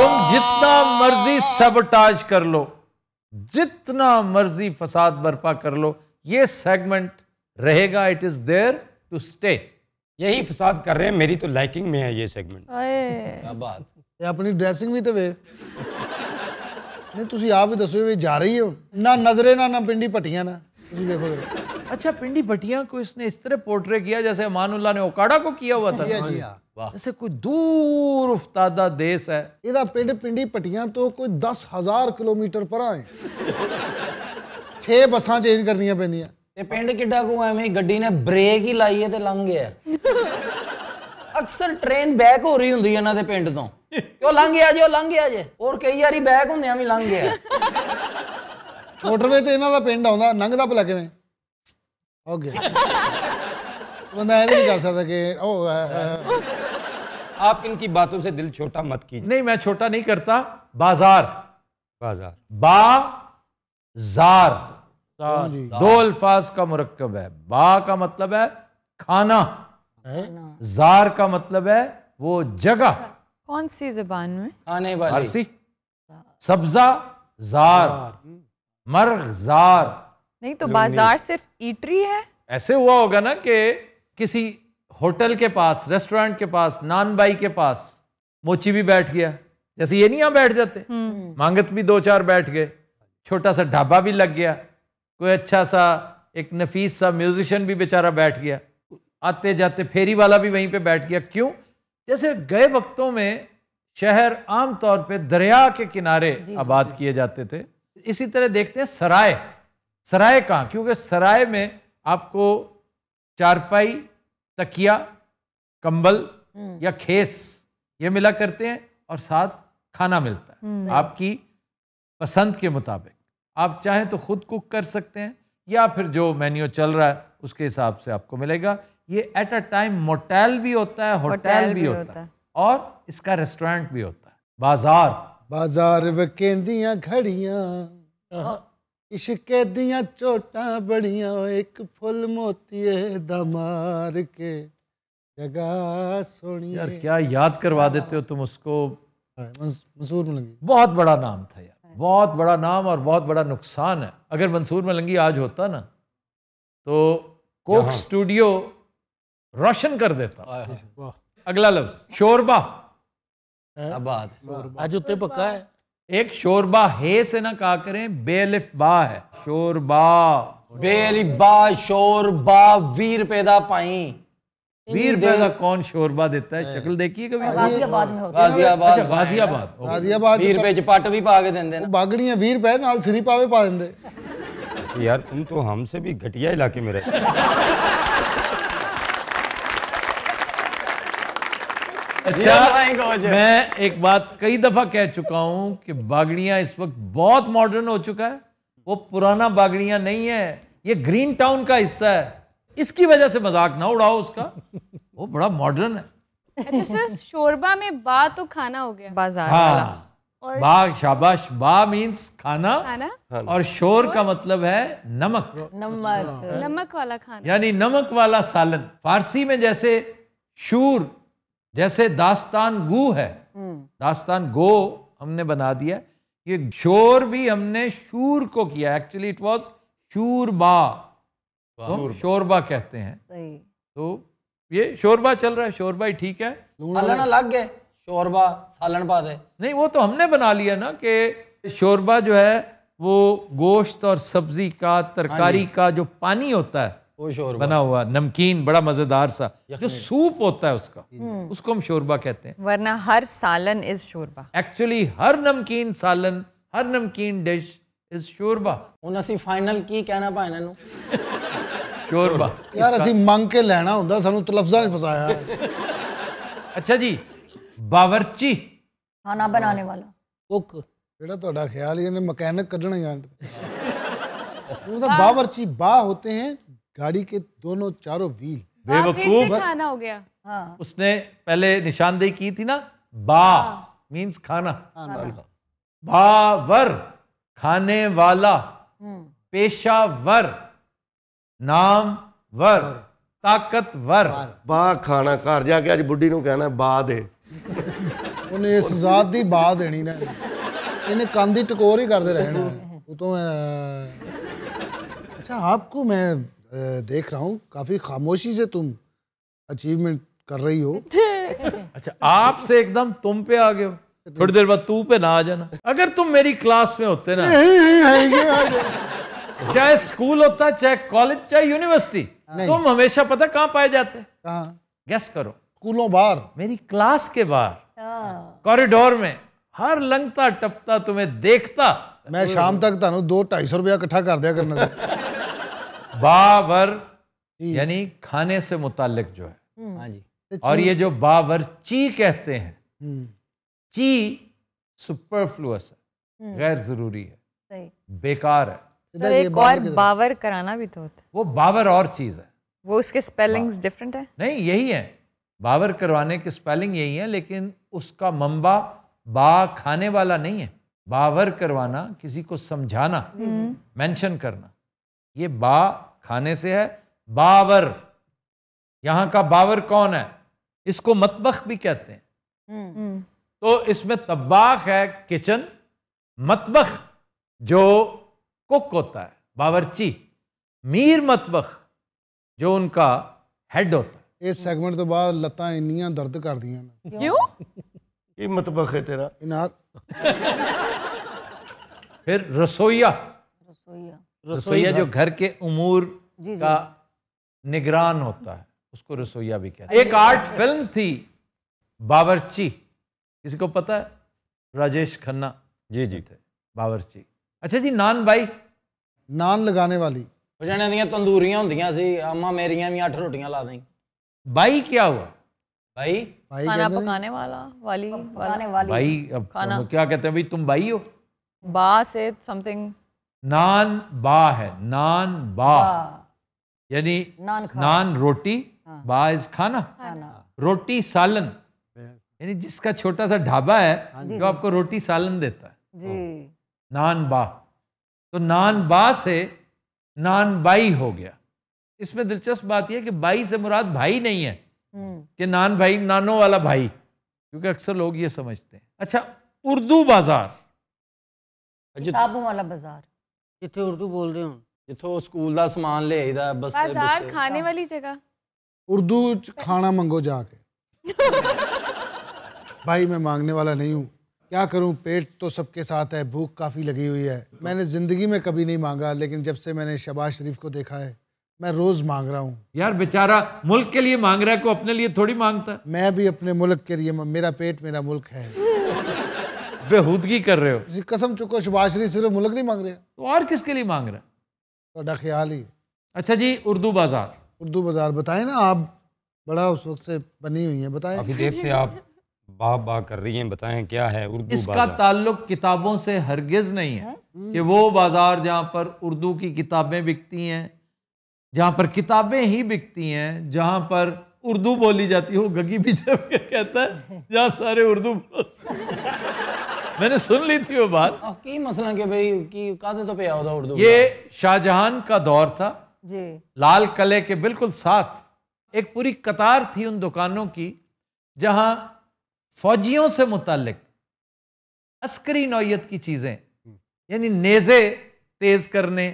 तुम जितना मर्जी सबटाज कर लो जितना मर्जी फसाद बर्पा कर लो ये सेगमेंट रहेगा it is there to stay यही फसाद कर रहे हैं मेरी तो लाइकिंग में है ये सेगमेंट क्या बात ये अपनी ड्रेसिंग भी तो वे नहीं ਤੁਸੀਂ आप भी दसो जा रही हो ना नजरे ना ना पिंडी पटिया ना ਨਾ ਤੁਸੀਂ ਦੇਖੋ अच्छा पिंडी भटिया को इसने इस तरह पोर्ट्रे किया जैसे अमानुल्ला ने ओकाड़ा को किया हुआ था हाँ। जैसे कोई दूर उफ्तादा देश है इधर पिंड पिंडी पटिया तो कोई दस हजार किलोमीटर पर आए छह बसा चेंज करनी पैदा ਤੇ ਪਿੰਡ ਕਿੱਡਾ ਕੋ ਐਵੇਂ ਗੱਡੀ ਨੇ ਬ੍ਰੇਕ ਹੀ ਲਾਈ ਤੇ ਲੰਘ ਗਿਆ ਅਕਸਰ ਟ੍ਰੇਨ ਬੈਕ ਹੋ ਰਹੀ ਹੁੰਦੀ ਇਹਨਾਂ ਦੇ ਪਿੰਡ ਤੋਂ ਕਿਉਂ ਲੰਘ ਗਿਆ ਜੇ ਉਹ ਲੰਘ ਗਿਆ ਜੇ ਹੋਰ ਕਈ ਵਾਰੀ ਬੈਕ ਹੁੰਦਿਆਂ ਵੀ ਲੰਘ ਗਿਆ ਮੋਟਰਵੇ ਤੇ ਇਹਨਾਂ ਦਾ ਪਿੰਡ ਆਉਂਦਾ ਲੰਘਦਾ ਭਲਾ ਕਿਵੇਂ ਹੋ ਗਿਆ ਬੰਦਾ ਐਵੇਂ ਨਹੀਂ ਕਰ ਸਕਦਾ ਕਿ ਉਹ आप इनकी बातों से दिल छोटा मत कीजिए नहीं मैं छोटा नहीं करता बाजार बाजार बाजार दो अल्फाज का मरकब है बा का मतलब है खाना जार का मतलब है वो जगह कौन सी जबान में खाने वाली सब्जा जार मर्ग जार नहीं तो बाजार सिर्फ ईटरी है ऐसे हुआ होगा ना कि किसी होटल के पास रेस्टोरेंट के पास नान बाई के पास मोची भी बैठ गया जैसे ये नहीं यहाँ बैठ जाते हम्म। मांगत भी दो चार बैठ गए छोटा सा ढाबा भी लग गया कोई अच्छा सा एक नफीस सा म्यूजिशियन भी बेचारा बैठ गया आते जाते फेरी वाला भी वहीं पे बैठ गया क्यों जैसे गए वक्तों में शहर आमतौर पे दरिया के किनारे आबाद किए जाते थे इसी तरह देखते हैं सराय सराय कहाँ क्योंकि सराय में आपको चारपाई तकिया कंबल हम्म। या खेस ये मिला करते हैं और साथ खाना मिलता है हम्म। आपकी पसंद के मुताबिक आप चाहें तो ख़ुद कुक कर सकते हैं या फिर जो मेन्यू चल रहा है उसके हिसाब से आपको मिलेगा ये एट अ टाइम मोटेल भी होता है होटल भी, भी होता है और इसका रेस्टोरेंट भी होता है बाजार बाजार वे केंदियां हाँ। इश्क इश्के चोटा बढ़िया एक फुल है दमार के जगह सोनी यार क्या याद करवा देते हो तुम उसको हाँ, मंसूर बहुत बड़ा नाम था यार बहुत बड़ा नाम और बहुत बड़ा नुकसान है अगर मंसूर मलंगी आज होता ना तो कोक स्टूडियो रोशन कर देता अगला लफ्ज शोरबा आबाद आज उत्ते पक्का है एक शोरबा हे से ना कहा करें बेलिफ बा है शोरबा बेलिफ बा शोरबा वीर पैदा पाई वीर पैसा कौन शोरबा देता है हाँ। शक्ल देखिए कभी हाँ, गाजियाबाद में गाजियाबाद अच्छा गाजियाबाद हाँ। गाजियाबाद वीर तो पे चपट भी पा के देंदे ना ਨੇ ਬਾਗੜੀਆਂ ਵੀਰ ਪੈ ਨਾਲ ਸਰੀ ਪਾਵੇ ਪਾ ਦਿੰਦੇ यार तुम तो हमसे भी घटिया इलाके में रहते अच्छा मैं एक बात कई दफा कह चुका हूं कि बागड़ियां इस वक्त बहुत मॉडर्न हो चुका है वो पुराना बागड़ियां नहीं है ये ग्रीन टाउन का हिस्सा है इसकी वजह से मजाक ना उड़ाओ उसका वो बड़ा मॉडर्न है अच्छा शोरबा में बा तो खाना हो गया बाजार हाँ बा शाबाश बा मींस खाना, खाना हाँ। और शोर का मतलब है नमक नमक हाँ। नमक वाला खाना यानी नमक वाला सालन फारसी में जैसे शूर जैसे दास्तान गु है हम्म। दास्तान गो हमने बना दिया ये शोर भी हमने शूर को किया एक्चुअली इट वाज शूर बा तो शोरबा कहते हैं तो ये शोरबा चल रहा है शोरबा ही ठीक है सालन अलग है शोरबा सालन बाद है नहीं वो तो हमने बना लिया ना कि शोरबा जो है वो गोश्त और सब्जी का तरकारी हाँ का जो पानी होता है वो शोरबा बना हुआ नमकीन बड़ा मजेदार सा जो सूप होता है उसका हम्म। उसको हम शोरबा कहते हैं वरना हर सालन इज शोरबा एक्चुअली हर नमकीन सालन हर नमकीन डिश इज शोरबा ਹੁਣ ਅਸੀਂ ਫਾਈਨਲ ਕੀ ਕਹਿਣਾ ਪਾ ਇਹਨਾਂ ਨੂੰ ਸ਼ੋਰਬਾ ਯਾਰ ਅਸੀਂ ਮੰਗ ਕੇ ਲੈਣਾ ਹੁੰਦਾ ਸਾਨੂੰ ਤਲਫ਼ਜ਼ਾਂ 'ਚ ਫਸਾਇਆ ਅੱਛਾ ਜੀ ਬਾਵਰਚੀ ਖਾਣਾ ਬਣਾਉਣੇ ਵਾਲਾ ਕੁੱਕ ਜਿਹੜਾ ਤੁਹਾਡਾ ਖਿਆਲ ਇਹਨੇ ਮਕੈਨਿਕ ਕੱਢਣਾ ਯਾਰ तो बावरची बा होते हैं गाड़ी के दोनों चारों व्हील बेवकूफ खाना हो गया हाँ। उसने पहले निशानदेही की थी ना बा मींस खाना, खाना। बावर खाने वाला हम्म। पेशावर नाम वर ताकतवर बा खाना घर जाके अज बुढ़ी ਨੂੰ ਕਹਿਣਾ ਬਾ ਦੇ ਉਹਨੇ ਇਸ ਜ਼ਾਤ ਦੀ ਬਾ ਦੇਣੀ ਨਾ ਇਹਨੇ ਕੰਨ ਦੀ ਟਕੋਰ ਹੀ ਕਰਦੇ ਰਹਿਣਾ ਉਹ अच्छा आपको मैं देख रहा हूँ काफी खामोशी से तुम अचीवमेंट कर रही हो अच्छा आपसे एकदम तुम पे आ गए हो थोड़ी देर बाद तू पे ना आ जाना अगर तुम मेरी क्लास में होते ना चाहे स्कूल होता चाहे कॉलेज चाहे यूनिवर्सिटी तुम हमेशा पता कहाँ पाए जाते गैस करो स्कूलों बार मेरी क्लास के बाहर हाँ। कॉरिडोर में हर लंगता टपता तुम्हें देखता मैं शाम तक दो ढाई सौ रुपया इकट्ठा कर दिया करना बावर यानी खाने से मुतालिक जो है हाँ जी और ये जो ची कहते हैं हम्म। ची सुपरफ्लुअस है हम्म। गैर जरूरी है सही। बेकार है तो सर एक और बावर कराना भी तो होता है वो बावर और चीज़ है वो उसके स्पेलिंग्स डिफरेंट है नहीं यही है बावर करवाने के स्पेलिंग यही है लेकिन उसका मम्बा बा खाने वाला नहीं है बावर करवाना किसी को समझाना मेंशन करना ये बा खाने से है बावर यहाँ का बावर कौन है इसको मतबख भी कहते हैं हम्म। हम्म। तो इसमें तब्बाख है किचन मतबख जो कुक होता है बावरची मीर मतबख जो उनका हेड होता है इस सेगमेंट तो बाद लत इन दर्द कर दियां क्यों ये मतबख है तेरा इनार फिर रसोईया रसोईया रसोईया जो घर के उमूर जी जी। का निगरान होता है उसको रसोईया भी कहते हैं अच्छा। एक आर्ट फिल्म थी बावरची किसी को पता है राजेश खन्ना जी जी थे बावर्ची अच्छा जी नान भाई नान लगाने वाली जने ਜਣੇ ਦੀਆਂ ਤੰਦੂਰੀਆਂ ਹੁੰਦੀਆਂ ਸੀ ਆਮਾ ਮੇਰੀਆਂ ਵੀ ਅੱਠ ਰੋਟੀਆਂ ਲਾ ਦੇਂ ਬਾਈ ਕੀ भाई भाई खाना पकाने वाला वाली पकाने वाली भाई अब खाना क्या कहते हैं भाई तुम भाई हो बा से समथिंग नान बा है नान बा यानी नान, नान रोटी हाँ। बा इज खाना, खाना रोटी सालन यानी जिसका छोटा सा ढाबा है हाँ जो आपको रोटी सालन देता है जी नान बा तो नान बा से नान बाई हो गया इसमें दिलचस्प बात यह कि बाई से मुराद भाई नहीं है हम्म। कि नान भाई नानो वाला भाई क्योंकि अक्सर लोग ये समझते हैं अच्छा उर्दू बाजार अच्छा, किताबों वाला बाजार जिथे उर्दू बोल रहे हो जिथे स्कूल का ਲਿਆਈਦਾ ले ਬਾਜ਼ਾਰ बस बाजार खाने वाली जगह उर्दू खाना मंगो जाके भाई मैं मांगने वाला नहीं हूँ क्या करूँ पेट तो सबके साथ है भूख काफ़ी लगी हुई है मैंने ज़िंदगी में कभी नहीं मांगा लेकिन जब से मैंने शबाज शरीफ को देखा है मैं रोज़ मांग रहा हूँ यार बेचारा मुल्क के लिए मांग रहा है को अपने लिए थोड़ी मांगता मैं भी अपने मुल्क के लिए मेरा पेट मेरा मुल्क है बेहूदगी कर रहे हो कसम चुको शबाज शरीफ सिर्फ मुल्क नहीं मांग रहे तो और किसके लिए मांग रहे हैं तो ख्याल ही अच्छा जी उर्दू बाजार उर्दू बाजार बताए ना आप बड़ा उस वक्त से बनी हुई है बताए देर से आप बाप बा कर रही हैं बताएं क्या है उर्दू इसका ताल्लुक किताबों से हरगिज नहीं है कि वो बाजार जहाँ पर उर्दू की किताबें बिकती हैं जहाँ पर किताबें ही बिकती हैं जहाँ पर उर्दू बोली जाती हो गगी भी जब कहता है जहाँ सारे उर्दू मैंने सुन ली थी वो बात की मसला के भाई की कादे तो पे आओ उर्दू ये शाहजहां का दौर था जी लाल कले के बिल्कुल साथ एक पूरी कतार थी उन दुकानों की जहाँ फौजियों से मुतालिक अस्करी नौीयत की चीज़ें यानी नेज़े तेज़ करने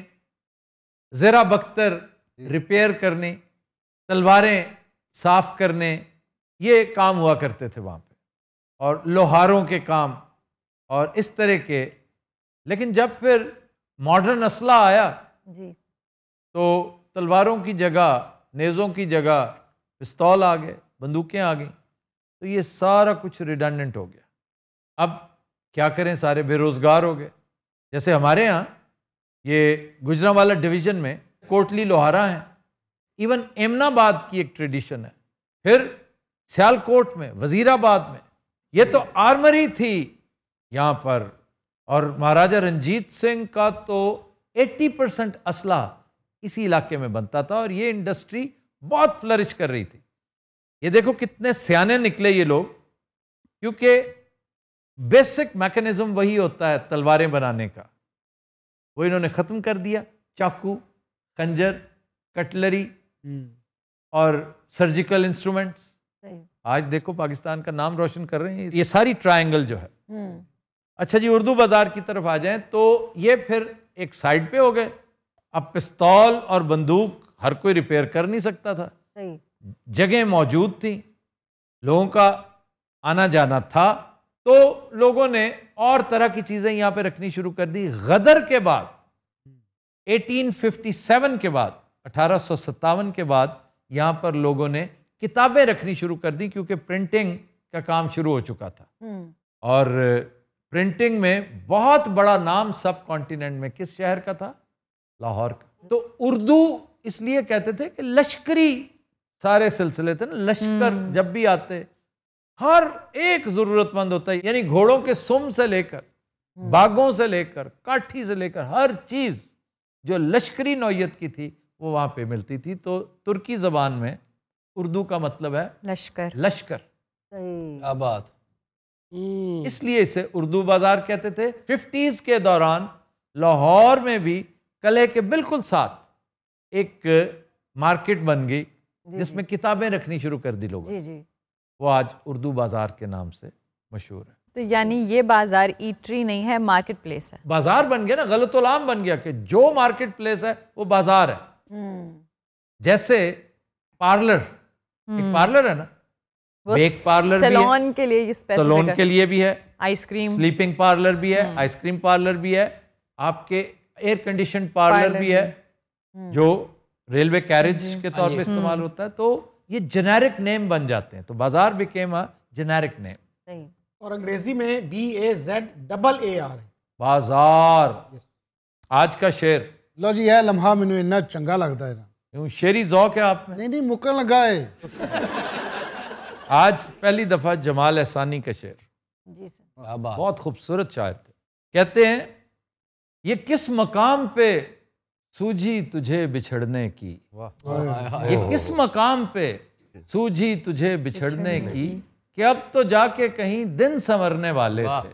ज़रा बख्तर रिपेयर करने तलवारें साफ करने ये काम हुआ करते थे वहाँ पे और लोहारों के काम और इस तरह के लेकिन जब फिर मॉडर्न असला आया जी तो तलवारों की जगह नेज़ों की जगह पिस्तौल आ गए बंदूकें आ गई तो ये सारा कुछ रिडंडेंट हो गया अब क्या करें सारे बेरोजगार हो गए जैसे हमारे यहाँ ये गुजरावाला डिवीजन में कोटली लोहारा है इवन एमनाबाद की एक ट्रेडिशन है फिर सियालकोट में वजीराबाद में ये तो आर्मरी थी यहाँ पर और महाराजा रंजीत सिंह का तो 80 परसेंट असला इसी इलाके में बनता था और ये इंडस्ट्री बहुत फ्लरिश कर रही थी ये देखो कितने सियाने निकले ये लोग क्योंकि बेसिक मैकेनिज्म वही होता है तलवारें बनाने का वो इन्होंने ख़त्म कर दिया चाकू कंजर कटलरी हम्म। और सर्जिकल इंस्ट्रूमेंट्स आज देखो पाकिस्तान का नाम रोशन कर रहे हैं ये सारी ट्रायंगल जो है हम्म। अच्छा जी उर्दू बाजार की तरफ आ जाएं तो ये फिर एक साइड पे हो गए अब पिस्तौल और बंदूक हर कोई रिपेयर कर नहीं सकता था जगह मौजूद थी लोगों का आना जाना था तो लोगों ने और तरह की चीज़ें यहां पे रखनी शुरू कर दी गदर के बाद 1857 के बाद अठारह के बाद यहां पर लोगों ने किताबें रखनी शुरू कर दी क्योंकि प्रिंटिंग का काम शुरू हो चुका था हम्म। और प्रिंटिंग में बहुत बड़ा नाम सब कॉन्टिनेंट में किस शहर का था लाहौर का तो उर्दू इसलिए कहते थे कि लश्करी सारे सिलसिले थे ना लश्कर हम्म। जब भी आते हर एक जरूरतमंद होता है यानी घोड़ों के सुम से लेकर हम्म। बागों से लेकर काठी से लेकर हर चीज जो लश्करी नौयत की थी वो वहां पे मिलती थी तो तुर्की जबान में उर्दू का मतलब है लश्कर लश्कर आबाद हम्म। इसलिए इसे उर्दू बाजार कहते थे फिफ्टीज के दौरान लाहौर में भी कले के बिल्कुल साथ एक मार्केट बन गई जिसमें किताबें रखनी शुरू कर दी लोगों वो आज उर्दू बाजार के नाम से मशहूर है तो यानी ये बाजार ईटरी नहीं है मार्केट प्लेस है बाजार बन गया ना गलत बन गया कि जो मार्केट प्लेस है वो बाजार है हम्म। जैसे पार्लर एक पार्लर हम्म। है ना बेक पार्लर सलोन के लिए सलोन के लिए भी है आइसक्रीम स्लीपिंग पार्लर भी है आइसक्रीम हम्म। पार्लर भी है आपके एयर कंडीशन पार्लर भी है जो रेलवे कैरेज के तौर पे इस्तेमाल हम्म। होता है तो ये जेनेरिक नेम बन जाते हैं तो बाजार भी अ जेनेरिक नेम और अंग्रेजी में B A Z double A R बाजार आज का शेर लो जी है लम्हा मैं इन्ना चंगा लगता है क्यों शेरी जौक है आप में नहीं नहीं मुकन लगा है आज पहली दफा जमाल एहसानी का शेर जी सर बहुत खूबसूरत शायर थे कहते हैं ये किस मकाम पे सूझी तुझे बिछड़ने की ये किस मकाम पे सूझी तुझे बिछड़ने की कि अब तो जाके कहीं दिन संवरने वाले थे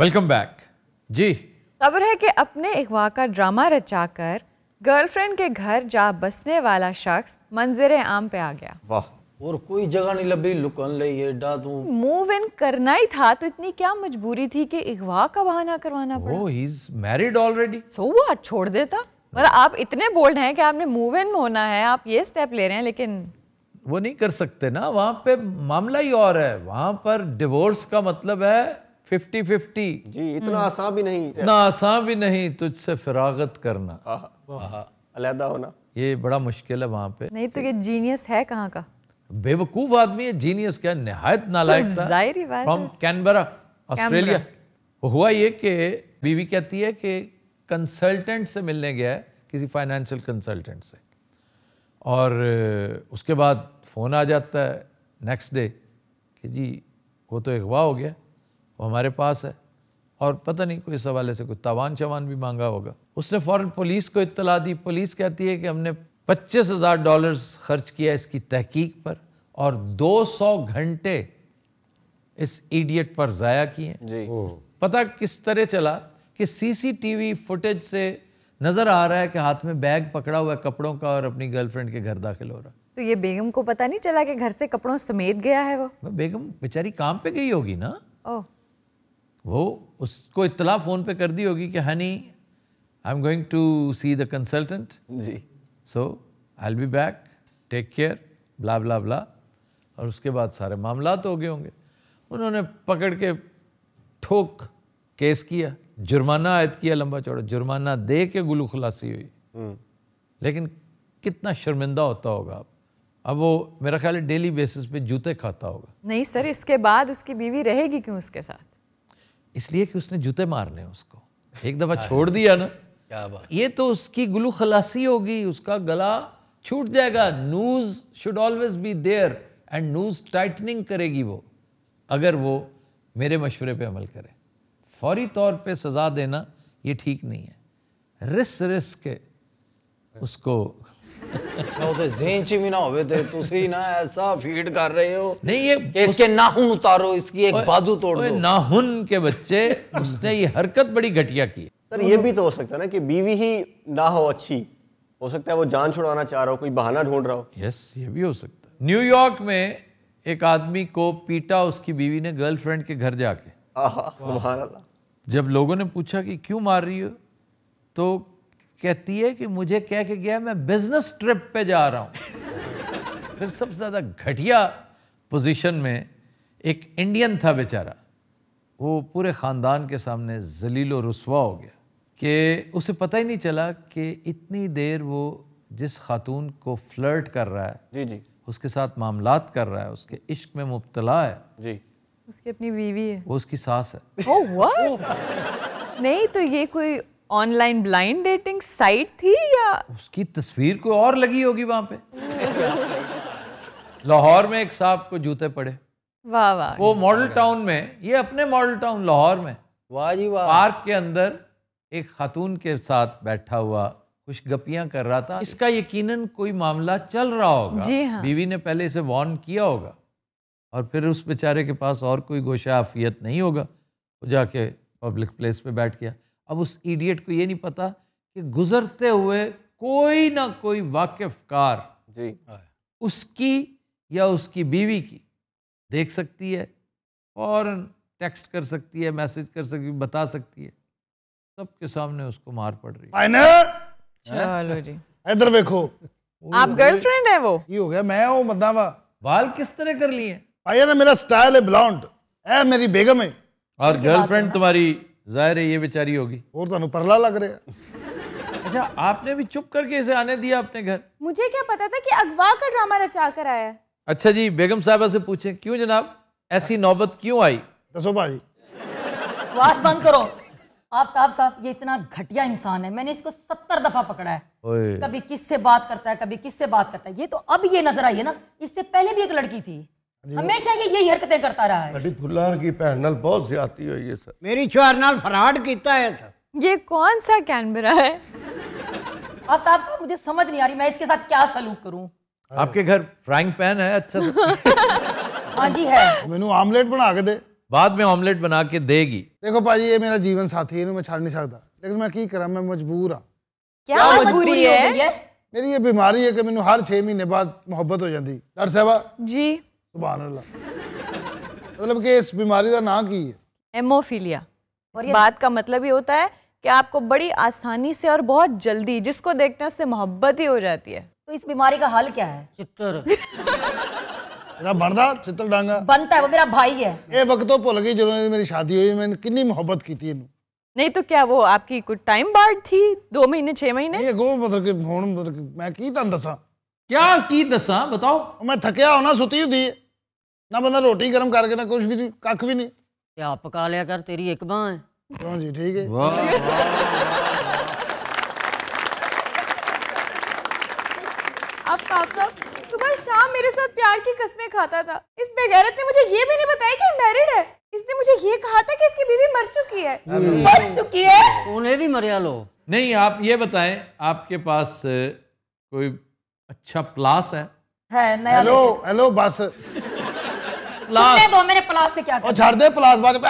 वेलकम बैक जी खबर है कि अपने अगवा का ड्रामा रचाकर गर्लफ्रेंड के घर जा बसने वाला शख्स मंजर आम पे आ गया वाह और कोई जगह नहीं लभी लुकन ले ये डादू मूव इन करना ही था तो इतनी क्या मजबूरी थी कि इगवा का बहाना करवाना पड़ा oh he is married already so what छोड़ देता मतलब आप इतने बोल्ड हैं कि आपने मूव इन होना है आप ये स्टेप ले रहे हैं लेकिन वो नहीं कर सकते ना वहां पे मामला ही और है वहां पर डिवोर्स का मतलब है 50 50 जी इतना हम्म। आसान भी नहीं इतना आसान भी नहीं तुझसे फिरागत करना अलहदा होना ये बड़ा मुश्किल है वहां पे नहीं तो ये जीनियस है कहाँ का बेवकूफ आदमी है जीनियस क्या नहायत तो नालायक फ्रॉम कैनबरा ऑस्ट्रेलिया हुआ ये कि बीवी कहती है कि कंसल्टेंट से मिलने गया है किसी फाइनेंशियल कंसल्टेंट से और उसके बाद फ़ोन आ जाता है नेक्स्ट डे कि जी वो तो अगवा हो गया वो हमारे पास है और पता नहीं कोई इस हवाले से कोई तावान शवान भी मांगा होगा उसने फ़ौरन पुलिस को इतला दी पुलिस कहती है कि हमने पच्चीस हज़ार डॉलर खर्च किया इसकी तहकीक पर और 200 घंटे इस इडियट पर ज़ाया किए पता किस तरह चला कि सीसीटीवी फुटेज से नज़र आ रहा है कि हाथ में बैग पकड़ा हुआ है कपड़ों का और अपनी गर्लफ्रेंड के घर दाखिल हो रहा तो ये बेगम को पता नहीं चला कि घर से कपड़ों समेत गया है वो बेगम बेचारी काम पे गई होगी ना ओ। वो उसको इतला फ़ोन पे कर दी होगी कि honey I am going to see the consultant जी so I be back take care blah blah blah और उसके बाद सारे मामला तो हो गए होंगे उन्होंने पकड़ के ठोक केस किया जुर्माना आयद किया लंबा चौड़ा जुर्माना दे के गुलू खुलासी हुई हम्म। लेकिन कितना शर्मिंदा होता होगा आप अब वो मेरा ख्याल है डेली बेसिस पे जूते खाता होगा नहीं सर इसके बाद उसकी बीवी रहेगी क्यों उसके साथ इसलिए कि उसने जूते मारने उसको एक दफा छोड़ दिया ना क्या बात ये तो उसकी गुलू खलासी होगी उसका गला छूट जाएगा noose should always be there and noose tightening करेगी वो अगर वो मेरे मशवरे पे अमल करे फौरी तौर पे सज़ा देना ये ठीक नहीं है रिस रिस के उसको तो जेन ना होवे तो ना ऐसा फीड कर रहे हो नहीं ये इसके नाहुन उतारो इसकी एक बाजू तोड़ दो नाहुन के बच्चे उसने ये हरकत बड़ी घटिया की सर ये भी तो हो सकता है ना कि बीवी ही ना हो अच्छी हो सकता है वो जान छुड़ाना चाह रहा हो कोई बहाना ढूंढ रहा हो यस ये भी हो सकता है न्यूयॉर्क में एक आदमी को पीटा उसकी बीवी ने गर्लफ्रेंड के घर जाके जब लोगों ने पूछा कि क्यों मार रही हो तो कहती है कि मुझे कह के गया मैं बिजनेस ट्रिप पे जा रहा हूँ फिर सबसे ज़्यादा घटिया पोजीशन में एक इंडियन था बेचारा वो पूरे ख़ानदान के सामने जलील रसवा हो गया कि उसे पता ही नहीं चला कि इतनी देर वो जिस खातून को फ्लर्ट कर रहा है जी जी उसके साथ मामलात कर रहा है उसके इश्क में मुबतला है जी उसकी अपनी बीवी है वो उसकी सास है oh, नहीं तो ये कोई ऑनलाइन ब्लाइंड डेटिंग साइट थी या उसकी तस्वीर कोई और लगी होगी वहां पे लाहौर में एक साहब को जूते पड़े वाह वाह वो मॉडल टाउन में ये अपने मॉडल टाउन लाहौर में वाह जी वाह पार्क के अंदर एक खातून के साथ बैठा हुआ कुछ गपियां कर रहा था इसका यकीनन कोई मामला चल रहा होगा जी हाँ। बीवी ने पहले इसे वार्न किया होगा और फिर उस बेचारे के पास और कोई गोशा आफियत नहीं होगा वो जाके पब्लिक प्लेस पे बैठ गया अब उस इडियट को ये नहीं पता कि गुजरते हुए कोई ना कोई वाकिफकार जी उसकी या उसकी बीवी की देख सकती है फ़ौर टेक्स्ट कर सकती है मैसेज कर सकती बता सकती है सबके सामने उसको मार पड़ रही है चलो जी इधर देखो आप गर्लफ्रेंड है वो ये हो गया मैं हूँ मदावा बाल किस तरह कर लिए भाई ना मेरा स्टाइल है ब्लॉन्ड ए मेरी बेगम है और गर्लफ्रेंड तुम्हारी जाहिर है ये बेचारी होगी और तुम तो परला लग रहा अच्छा आपने भी चुप करके इसे आने दिया अपने घर मुझे क्या पता था कि अगवा का ड्रामा रचा कर आया अच्छा जी बेगम साहबा से पूछे क्यों जनाब ऐसी नौबत क्यों आई दसो भाई वास बंद करो आफ्ताब साहब ये इतना घटिया इंसान है मैंने इसको सत्तर दफा पकड़ा है कभी किससे बात करता है कभी किससे बात करता है ये तो अब ये नजर आई है ना इससे पहले भी एक लड़की थी हमेशा ये यही हरकतें करता रहा है बड़ी फुलार की भैन बहुत ज्यादा हुई है सर मेरी चार नाल फराड किया है सर ये कौन सा कैमरा है आफ्ताब साहब मुझे समझ नहीं आ रही मैं इसके साथ क्या सलूक करूँ हाँ। आपके घर फ्राइंग पैन है अच्छा हाँ जी है तो मैनू आमलेट बना के दे बाद में ऑमलेट बना के देगी देखो पाजी ये मेरा जीवन साथी है मैं छाड़ नहीं सकता लेकिन मैं की करा मैं मजबूर हाँ क्या मजबूरी है मेरी ये बीमारी है कि मैं हर छह महीने बाद मोहब्बत हो जाती डॉक्टर साहब जी सुबह मतलब कि इस बीमारी का नाम की है एमोफीलिया इस बात का मतलब ये होता है कि आपको बड़ी आसानी से और बहुत जल्दी जिसको देखते हैं उससे मोहब्बत ही हो जाती है तो इस बीमारी का हल क्या है चित्तर मेरा बनदा चित्तल डांगा बनता है वो मेरा भाई है ये वक्त तो भूल गई जो मेरी शादी हुई मैंने कितनी मोहब्बत की थी नहीं तो क्या वो आपकी कुछ टाइम बाढ़ थी दो महीने छह महीने ये गो मतलब कि हुन मतलब मैं की तन दसा क्या की दसा बताओ मैं थकिया होना सुती हुई ना बंदा रोटी गर्म करके ना कुछ भी कख भी नहीं क्या पका लिया कर तेरी एक बां है हाँ क्यों जी ठीक है प्यार की कस्में खाता था इस बेगैरत ने मुझे ये भी नहीं बताया कि मैरिड है इसने मुझे ये कहा था कि इसकी बीवी मर चुकी है मर चुकी है उन्हें भी मरिया लो नहीं आप ये बताएं आपके पास कोई अच्छा प्लास है है नया हेलो हेलो बस प्लास दो मेरे प्लास से क्या कर? और छोड़ दे प्लास बाद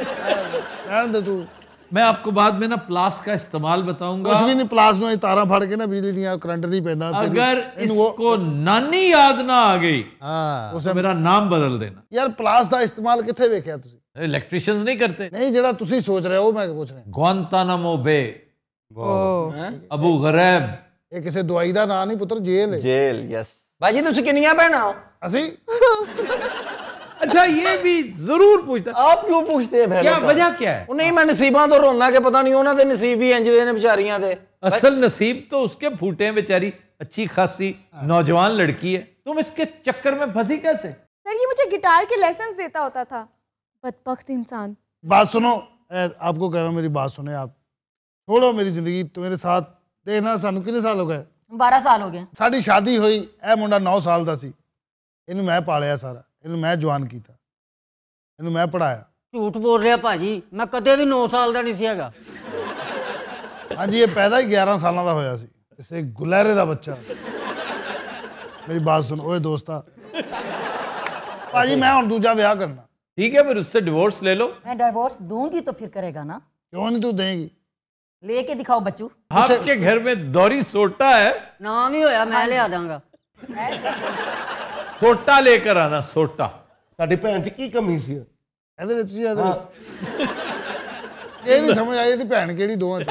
रहने दे तू ਮੈਂ ਆਪਕੋ ਬਾਅਦ ਮੇ ਨਾ ਪਲਾਸ ਦਾ ਇਸਤੇਮਾਲ ਬਤਾਉਂਗਾ ਕੁਝ ਵੀ ਨਹੀਂ ਪਲਾਸ ਨੂੰ ਤਾਰਾਂ ਫੜ ਕੇ ਨਾ ਬਿਜਲੀ ਦੀਆਂ ਕਰੰਟ ਨਹੀਂ ਪੈਂਦਾ ਅਗਰ ਇਸਕੋ ਨਾਨੀ ਯਾਦ ਨਾ ਆ ਗਈ ਹਾਂ ਉਸ ਮੇਰਾ ਨਾਮ ਬਦਲ ਦੇਣਾ ਯਾਰ ਪਲਾਸ ਦਾ ਇਸਤੇਮਾਲ ਕਿੱਥੇ ਵੇਖਿਆ ਤੁਸੀਂ ਇਲੈਕਟ੍ਰੀਸ਼ੀਅਨਸ ਨਹੀਂ ਕਰਦੇ ਨਹੀਂ ਜਿਹੜਾ ਤੁਸੀਂ ਸੋਚ ਰਹੇ ਹੋ ਮੈਂ ਪੁੱਛ ਰਿਹਾ ਗੁਆਂਤਾਨਾਮੋ ਬੇ ਅਬੂ ਗਰੈਬ ਇਹ ਕਿਸੇ ਦਵਾਈ ਦਾ ਨਾਂ ਨਹੀਂ ਪੁੱਤਰ ਜੇਲ੍ਹ ਜੇਲ੍ਹ ਯੈਸ ਬਾਜੀ ਤੁਸੀਂ ਕਿੰਨੀਆਂ ਭੈਣਾਂ ਹੋ ਅਸੀਂ अच्छा ये भी जरूर पूछता आप क्यों पूछते हैं क्या वजह क्या है नहीं मैं नसीबा तो ਤੋਂ के पता नहीं होना ਉਹਨਾਂ ਦੇ ਨਸੀਬ ਹੀ ਇੰਜ ਦੇ ਨੇ ਵਿਚਾਰੀਆਂ ਦੇ ਅਸਲ ਨਸੀਬ ਤੋਂ हैं बेचारी अच्छी खासी नौजवान लड़की है तुम इसके चक्कर में फंसी कैसे सर ये मुझे गिटार के लेसन देता होता था बदबख्त इंसान बात सुनो आपको कह रहा हूँ मेरी बात सुने आप छोड़ो मेरी जिंदगी तो मेरे साथ देखना सानू कितने साल हो गए 12 साल हो गए साड़ी शादी हुई ए मुंडा 9 साल ਦਾ सी ਇਹਨੂੰ मैं ਪਾਲਿਆ सारा इन मैं जवान किया इन मैं पढ़ाया झूठ बोल रहा भाजी मैं कद भी नौ साल का नहीं ਸੀ ਹੈਗਾ ਹਾਂਜੀ ਇਹ ਪੈਦਾ ਹੀ 11 ਸਾਲਾਂ ਦਾ ਹੋਇਆ ਸੀ ਇਸੇ ਗੁਲੇਰੇ ਦਾ ਬੱਚਾ ਮੇਰੀ ਬਾਤ ਸੁਣ ਓਏ मैं हम दूजा विह करना ठीक है फिर उससे डिवोर्स ले लो मैं डिवोर्स दूंगी तो फिर करेगा ना क्यों नहीं तू देगी लेके दिखाओ बच्चू आपके घर में दौरी सोटा है नाम ही होया मैं ले आ दूंगा ਛੋਟਾ ਲੈ ਕੇ ਆਣਾ ਛੋਟਾ ਸਾਡੀ ਭੈਣ 'ਚ ਕੀ ਕਮੀ ਸੀ ਇਹਦੇ ਵਿੱਚ ਜੀ ਇਹਦੇ ਵਿੱਚ ਇਹ ਨਹੀਂ ਸਮਝ ਆਈ ਇਹਦੀ ਭੈਣ ਕਿਹੜੀ ਦੋਵਾਂ 'ਚ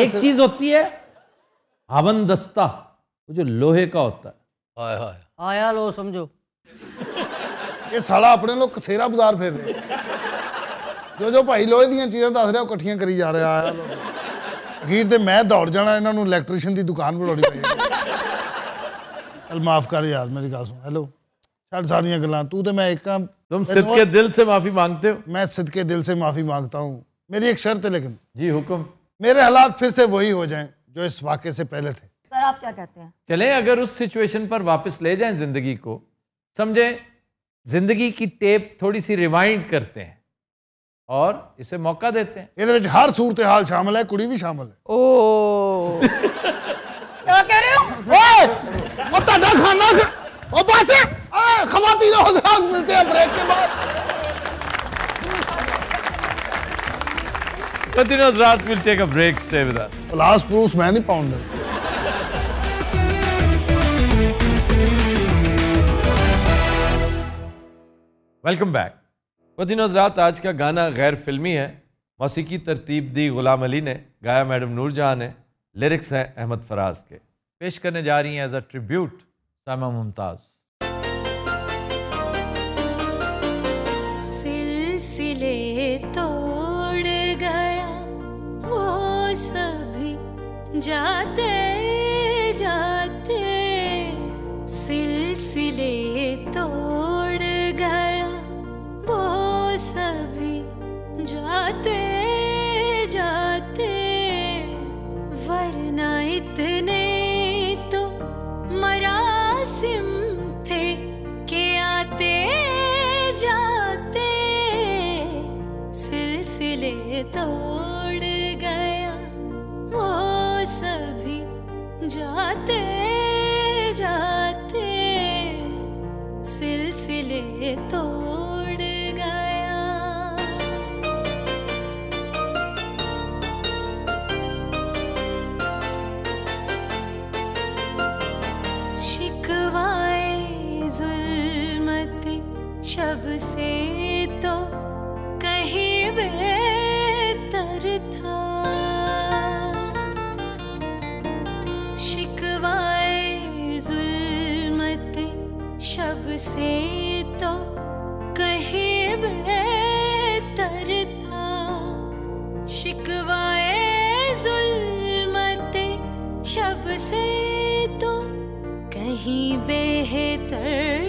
ਇੱਕ ਚੀਜ਼ ਹੁੰਦੀ ਹੈ ਹਵਨ ਦਸਤਾ ਉਹ ਜੋ ਲੋਹੇ ਦਾ ਹੁੰਦਾ ਹੈ ਹਾਏ ਹਾਏ ਆਇਆ ਲੋ ਸਮਝੋ ਇਹ ਸਾਲਾ ਆਪਣੇ ਲੋਕ ਕਸੇਰਾ ਬਾਜ਼ਾਰ ਫੇਰ ਰਿਹਾ ਜੋ ਜੋ ਭਾਈ ਲੋਹੇ ਦੀਆਂ ਚੀਜ਼ਾਂ ਦੱਸ ਰਿਹਾ ਉਹ ਇਕੱਠੀਆਂ ਕਰੀ ਜਾ ਰਿਹਾ ਆਇਆ ਅਖੀਰ ਤੇ ਮੈਂ ਦੌੜ ਜਾਣਾ ਇਹਨਾਂ ਨੂੰ ਇਲੈਕਟ੍ਰੀਸ਼ੀਅਨ ਦੀ ਦੁਕਾਨ ਬੁਲਾਉਣੀ ਪਈ चल माफ कर यार मेरी गल सुन हेलो ਛੱਡ सारिया गल तू तो मैं एक तुम के दिल से माफी मांगते हो मैं के दिल से माफी मांगता हूँ मेरी एक शर्त है लेकिन जी हुक्म मेरे हालात फिर से वही हो जाएं जो इस वाक्य से पहले थे सर आप क्या कहते हैं चलें अगर उस सिचुएशन पर वापस ले जाएं जिंदगी को समझे जिंदगी की टेप थोड़ी सी रिवाइंड करते हैं और इसे मौका देते हैं हर सूरत हाल शामिल है कुड़ी भी शामिल है ओ ਹੈ ओ खाना खाना खा और बस खवाती हजरात मिलते हैं ब्रेक के बाद Continue Hazrat will take a break. Stay with us. Last proofs, many pounder. Welcome back वतीन हजरात आज का गाना गैर फिल्मी है मौसीकी तरतीब दी गुलाम अली ने गाया मैडम नूरजहाँ ने लिरिक्स हैं अहमद फराज के पेश करने जा रही हैं एज अ ट्रिब्यूट सामा मुमताज़ सिलसिले तोड़ गया वो सभी जाते तोड़ गया वो सभी जाते जाते सिलसिले तोड़ गया शब से कहीं बेहतर